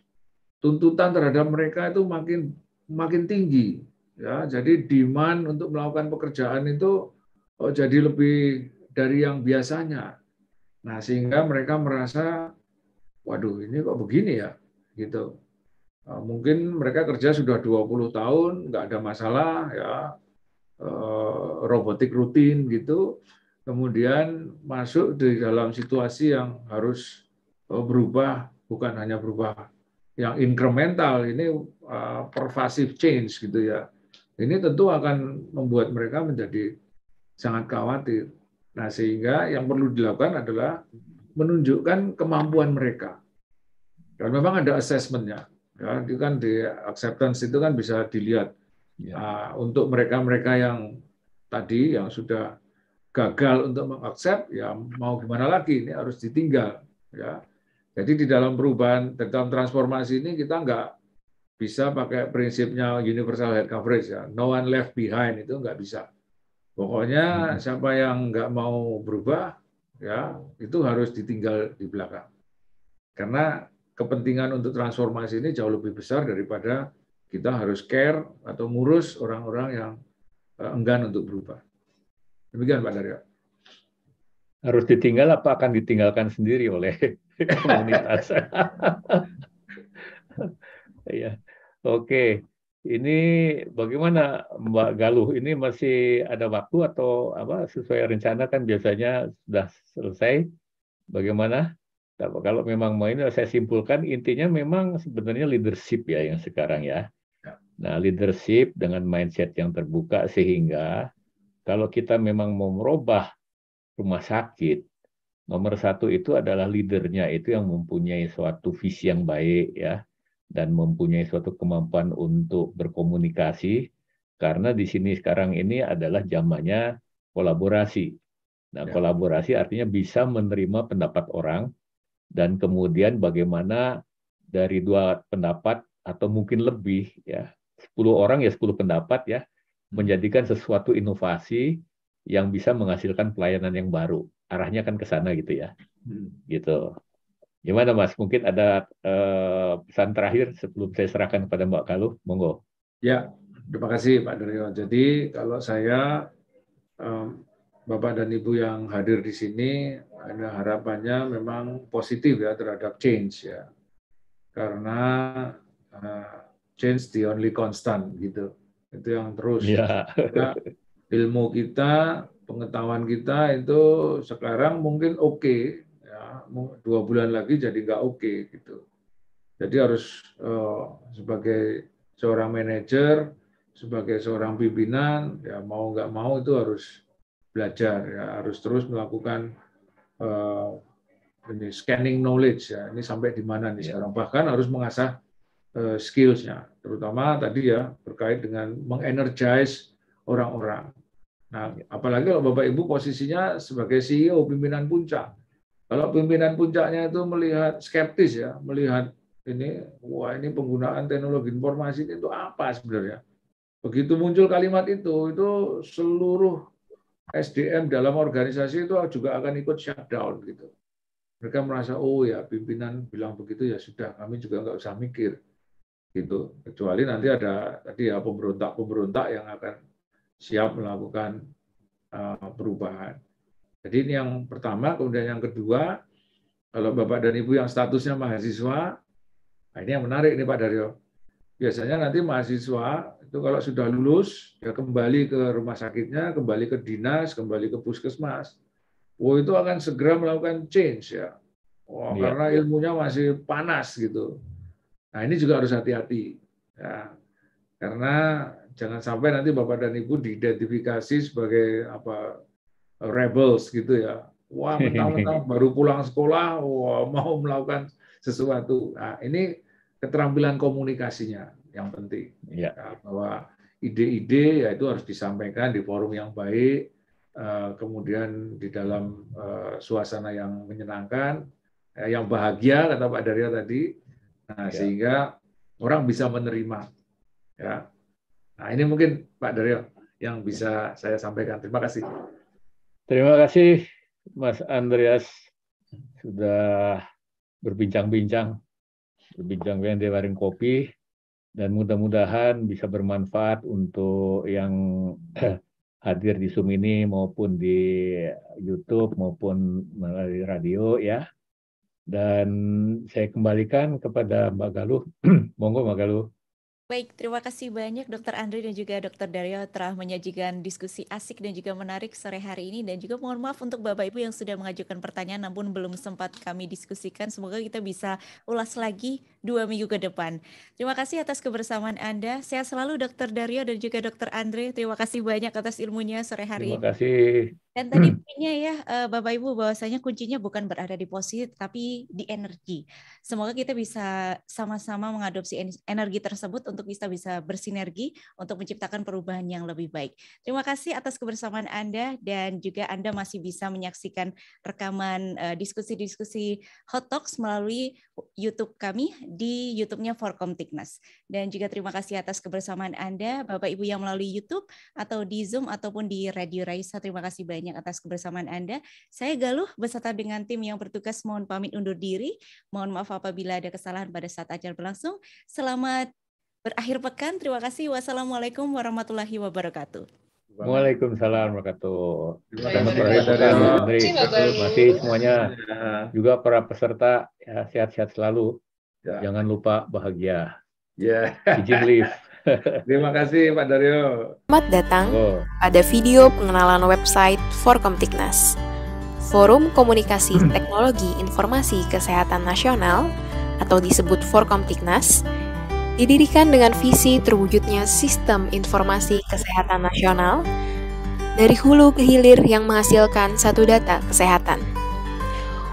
S4: Tuntutan terhadap mereka itu makin makin tinggi. Ya, jadi demand untuk melakukan pekerjaan itu oh, jadi lebih dari yang biasanya. Nah, sehingga mereka merasa waduh ini kok begini ya gitu Eh, mungkin mereka kerja sudah 20 tahun nggak ada masalah ya eh, robotik rutin gitu kemudian masuk di dalam situasi yang harus eh, berubah bukan hanya berubah yang incremental, ini pervasive change gitu ya ini tentu akan membuat mereka menjadi sangat khawatir nah sehingga yang perlu dilakukan adalah menunjukkan kemampuan mereka dan memang ada assessmentnya Ya, itu kan di acceptance itu kan bisa dilihat. Ya. Uh, untuk mereka-mereka yang tadi yang sudah gagal untuk mengaccept, ya mau gimana lagi ini harus ditinggal. Ya. Jadi di dalam perubahan, di dalam transformasi ini kita nggak bisa pakai prinsipnya universal health coverage ya, no one left behind itu nggak bisa. Pokoknya hmm. siapa yang nggak mau berubah ya itu harus ditinggal di belakang. Karena kepentingan untuk transformasi ini jauh lebih besar daripada kita harus care atau ngurus orang-orang yang
S5: eh, enggan untuk berubah. Demikian Pak Daryo. Harus ditinggal apa akan ditinggalkan sendiri oleh komunitas? ya, oke. Ini bagaimana Mbak Galuh? Ini masih ada waktu atau apa sesuai rencana kan biasanya sudah selesai? Bagaimana? Nah, kalau memang mau ini saya simpulkan intinya memang sebenarnya leadership ya yang sekarang ya. ya. Nah, leadership dengan mindset yang terbuka sehingga kalau kita memang mau merubah rumah sakit, nomor satu itu adalah leadernya itu yang mempunyai suatu visi yang baik ya dan mempunyai suatu kemampuan untuk berkomunikasi karena di sini sekarang ini adalah zamannya kolaborasi. Nah, ya. kolaborasi artinya bisa menerima pendapat orang, dan kemudian bagaimana dari dua pendapat atau mungkin lebih ya 10 orang ya 10 pendapat ya menjadikan sesuatu inovasi yang bisa menghasilkan pelayanan yang baru arahnya kan ke sana gitu ya hmm. gitu gimana mas mungkin ada eh, pesan terakhir sebelum saya serahkan kepada Mbak Kalu monggo ya terima kasih Pak Daryo jadi kalau
S4: saya um, Bapak dan Ibu yang hadir di sini, ada harapannya memang positif ya terhadap change ya. Karena uh, change the only constant gitu. Itu yang terus. Yeah. Ya. ilmu kita, pengetahuan kita itu sekarang mungkin oke, okay, ya, dua bulan lagi jadi nggak oke okay, gitu. Jadi harus uh, sebagai seorang manajer, sebagai seorang pimpinan, ya mau nggak mau itu harus belajar ya harus terus melakukan uh, ini scanning knowledge ya ini sampai di mana nih iya. sekarang bahkan harus mengasah uh, skillsnya terutama tadi ya berkait dengan mengenergize orang-orang nah iya. apalagi kalau bapak ibu posisinya sebagai CEO pimpinan puncak kalau pimpinan puncaknya itu melihat skeptis ya melihat ini wah ini penggunaan teknologi informasi itu apa sebenarnya begitu muncul kalimat itu itu seluruh SDM dalam organisasi itu juga akan ikut shutdown gitu. Mereka merasa oh ya pimpinan bilang begitu ya sudah kami juga nggak usah mikir gitu. Kecuali nanti ada tadi ya pemberontak-pemberontak yang akan siap melakukan uh, perubahan. Jadi ini yang pertama, kemudian yang kedua, kalau Bapak dan Ibu yang statusnya mahasiswa, nah ini yang menarik nih Pak Dario biasanya nanti mahasiswa itu kalau sudah lulus ya kembali ke rumah sakitnya, kembali ke dinas, kembali ke puskesmas. Oh itu akan segera melakukan change ya. Oh, ya. karena ilmunya masih panas gitu. Nah ini juga harus hati-hati ya. Karena jangan sampai nanti bapak dan ibu diidentifikasi sebagai apa rebels gitu ya. Wah, mentang-mentang baru pulang sekolah, wah, mau melakukan sesuatu. Nah, ini keterampilan komunikasinya yang penting. Ya. Ya, bahwa ide-ide ya itu harus disampaikan di forum yang baik, eh, kemudian di dalam eh, suasana yang menyenangkan, eh, yang bahagia kata Pak Daryo tadi, nah, ya. sehingga orang bisa menerima. Ya. Nah ini mungkin Pak Daryo yang bisa saya sampaikan. Terima kasih.
S5: Terima kasih Mas Andreas sudah berbincang-bincang berbincang-bincang di warung kopi dan mudah-mudahan bisa bermanfaat untuk yang hadir di Zoom ini maupun di YouTube maupun melalui radio ya. Dan saya kembalikan kepada Mbak Galuh. Monggo Mbak Galuh.
S1: Baik, terima kasih banyak Dokter Andre dan juga Dokter Dario telah menyajikan diskusi asik dan juga menarik sore hari ini dan juga mohon maaf untuk Bapak Ibu yang sudah mengajukan pertanyaan namun belum sempat kami diskusikan. Semoga kita bisa ulas lagi dua minggu ke depan. Terima kasih atas kebersamaan Anda. Sehat selalu Dokter Dario dan juga Dokter Andre. Terima kasih banyak atas ilmunya sore hari ini. Terima
S5: kasih.
S1: Dan tadi hmm. poinnya ya eh, Bapak Ibu bahwasanya kuncinya bukan berada di posisi tapi di energi. Semoga kita bisa sama-sama mengadopsi energi tersebut untuk bisa bisa bersinergi untuk menciptakan perubahan yang lebih baik. Terima kasih atas kebersamaan Anda dan juga Anda masih bisa menyaksikan rekaman eh, diskusi-diskusi Hot Talks melalui YouTube kami di YouTube-nya Forkomtiknas. Dan juga terima kasih atas kebersamaan Anda, Bapak Ibu yang melalui YouTube atau di Zoom ataupun di Radio Raisa. Terima kasih banyak atas kebersamaan Anda. Saya Galuh beserta dengan tim yang bertugas mohon pamit undur diri. Mohon maaf apabila ada kesalahan pada saat acara berlangsung. Selamat berakhir pekan. Terima kasih. Wassalamualaikum warahmatullahi wabarakatuh.
S5: Waalaikumsalam warahmatullahi wabarakatuh. Masih semuanya iya. juga para peserta ya, sehat-sehat selalu. Ya. Jangan lupa bahagia. Ya. Yeah. Izin live. Terima kasih Pak Dario. Selamat datang oh.
S2: pada video pengenalan website Forkomtiknas. Forum Komunikasi Teknologi Informasi Kesehatan Nasional atau disebut Forkomtiknas didirikan dengan visi terwujudnya sistem informasi kesehatan nasional dari hulu ke hilir yang menghasilkan satu data kesehatan.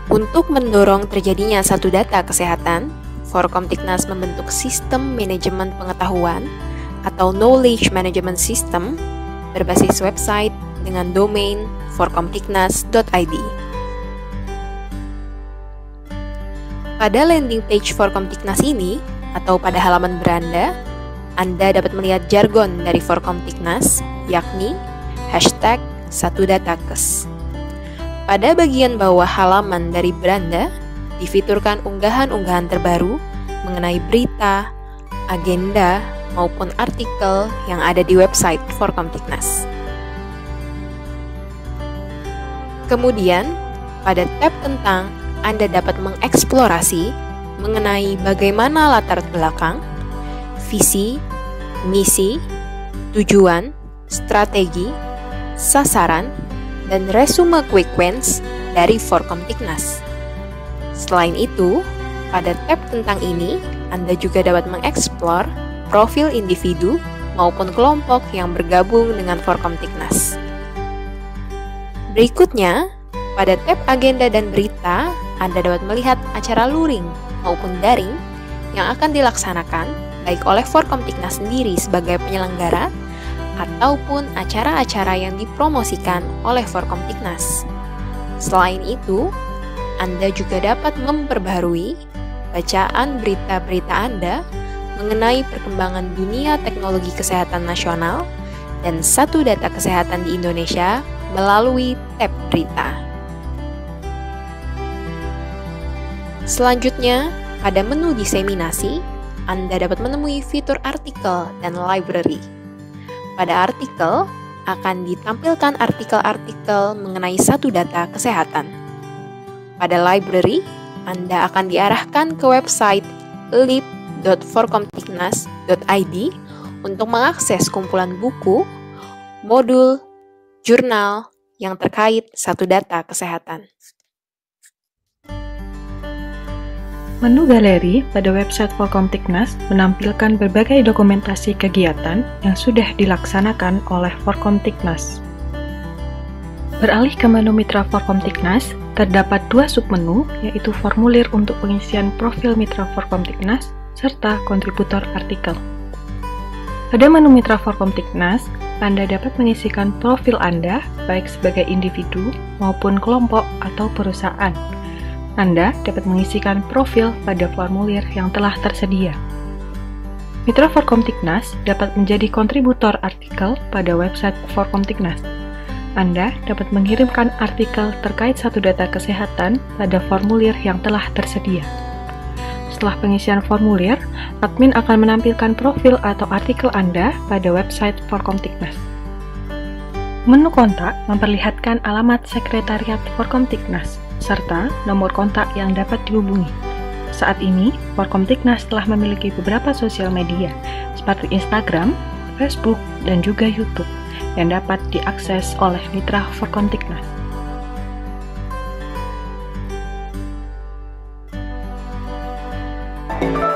S2: Untuk mendorong terjadinya satu data kesehatan, Forkomtiknas membentuk sistem manajemen pengetahuan atau knowledge management system berbasis website dengan domain forkomtiknas.id. Pada landing page Forkomtiknas ini, atau pada halaman beranda, Anda dapat melihat jargon dari Forkomptiknas, yakni hashtag satu datakes. Pada bagian bawah halaman dari beranda, difiturkan unggahan-unggahan terbaru mengenai berita, agenda, maupun artikel yang ada di website Forkomptiknas. Kemudian, pada tab tentang, Anda dapat mengeksplorasi mengenai bagaimana latar belakang, visi, misi, tujuan, strategi, sasaran, dan resume quick wins dari Forkomtiknas. Selain itu, pada tab tentang ini, Anda juga dapat mengeksplor profil individu maupun kelompok yang bergabung dengan Forkomtiknas. Berikutnya, pada tab agenda dan berita, Anda dapat melihat acara luring maupun daring yang akan dilaksanakan baik oleh Forkompiknas sendiri sebagai penyelenggara ataupun acara-acara yang dipromosikan oleh Forkompiknas. Selain itu, Anda juga dapat memperbarui bacaan berita-berita Anda mengenai perkembangan dunia teknologi kesehatan nasional dan satu data kesehatan di Indonesia melalui tab berita. Selanjutnya, pada menu diseminasi, Anda dapat menemui fitur artikel dan library. Pada artikel, akan ditampilkan artikel-artikel mengenai satu data kesehatan. Pada library, Anda akan diarahkan ke website lib.forkomtiknas.id untuk mengakses kumpulan buku, modul, jurnal yang terkait satu data kesehatan.
S6: Menu galeri pada website Polkom Tiknas menampilkan berbagai dokumentasi kegiatan yang sudah dilaksanakan oleh Forkom Tiknas. Beralih ke menu mitra Forkom Tiknas, terdapat dua submenu, yaitu formulir untuk pengisian profil mitra Forkom Tiknas serta kontributor artikel. Pada menu mitra Forkom Tiknas, Anda dapat mengisikan profil Anda baik sebagai individu maupun kelompok atau perusahaan anda dapat mengisikan profil pada formulir yang telah tersedia. Mitra TIKNAS dapat menjadi kontributor artikel pada website TIKNAS. Anda dapat mengirimkan artikel terkait satu data kesehatan pada formulir yang telah tersedia. Setelah pengisian formulir, admin akan menampilkan profil atau artikel Anda pada website TIKNAS. Menu kontak memperlihatkan alamat sekretariat TIKNAS serta nomor kontak yang dapat dihubungi. Saat ini, Tiknas telah memiliki beberapa sosial media seperti Instagram, Facebook, dan juga YouTube yang dapat diakses oleh mitra Tiknas. thank you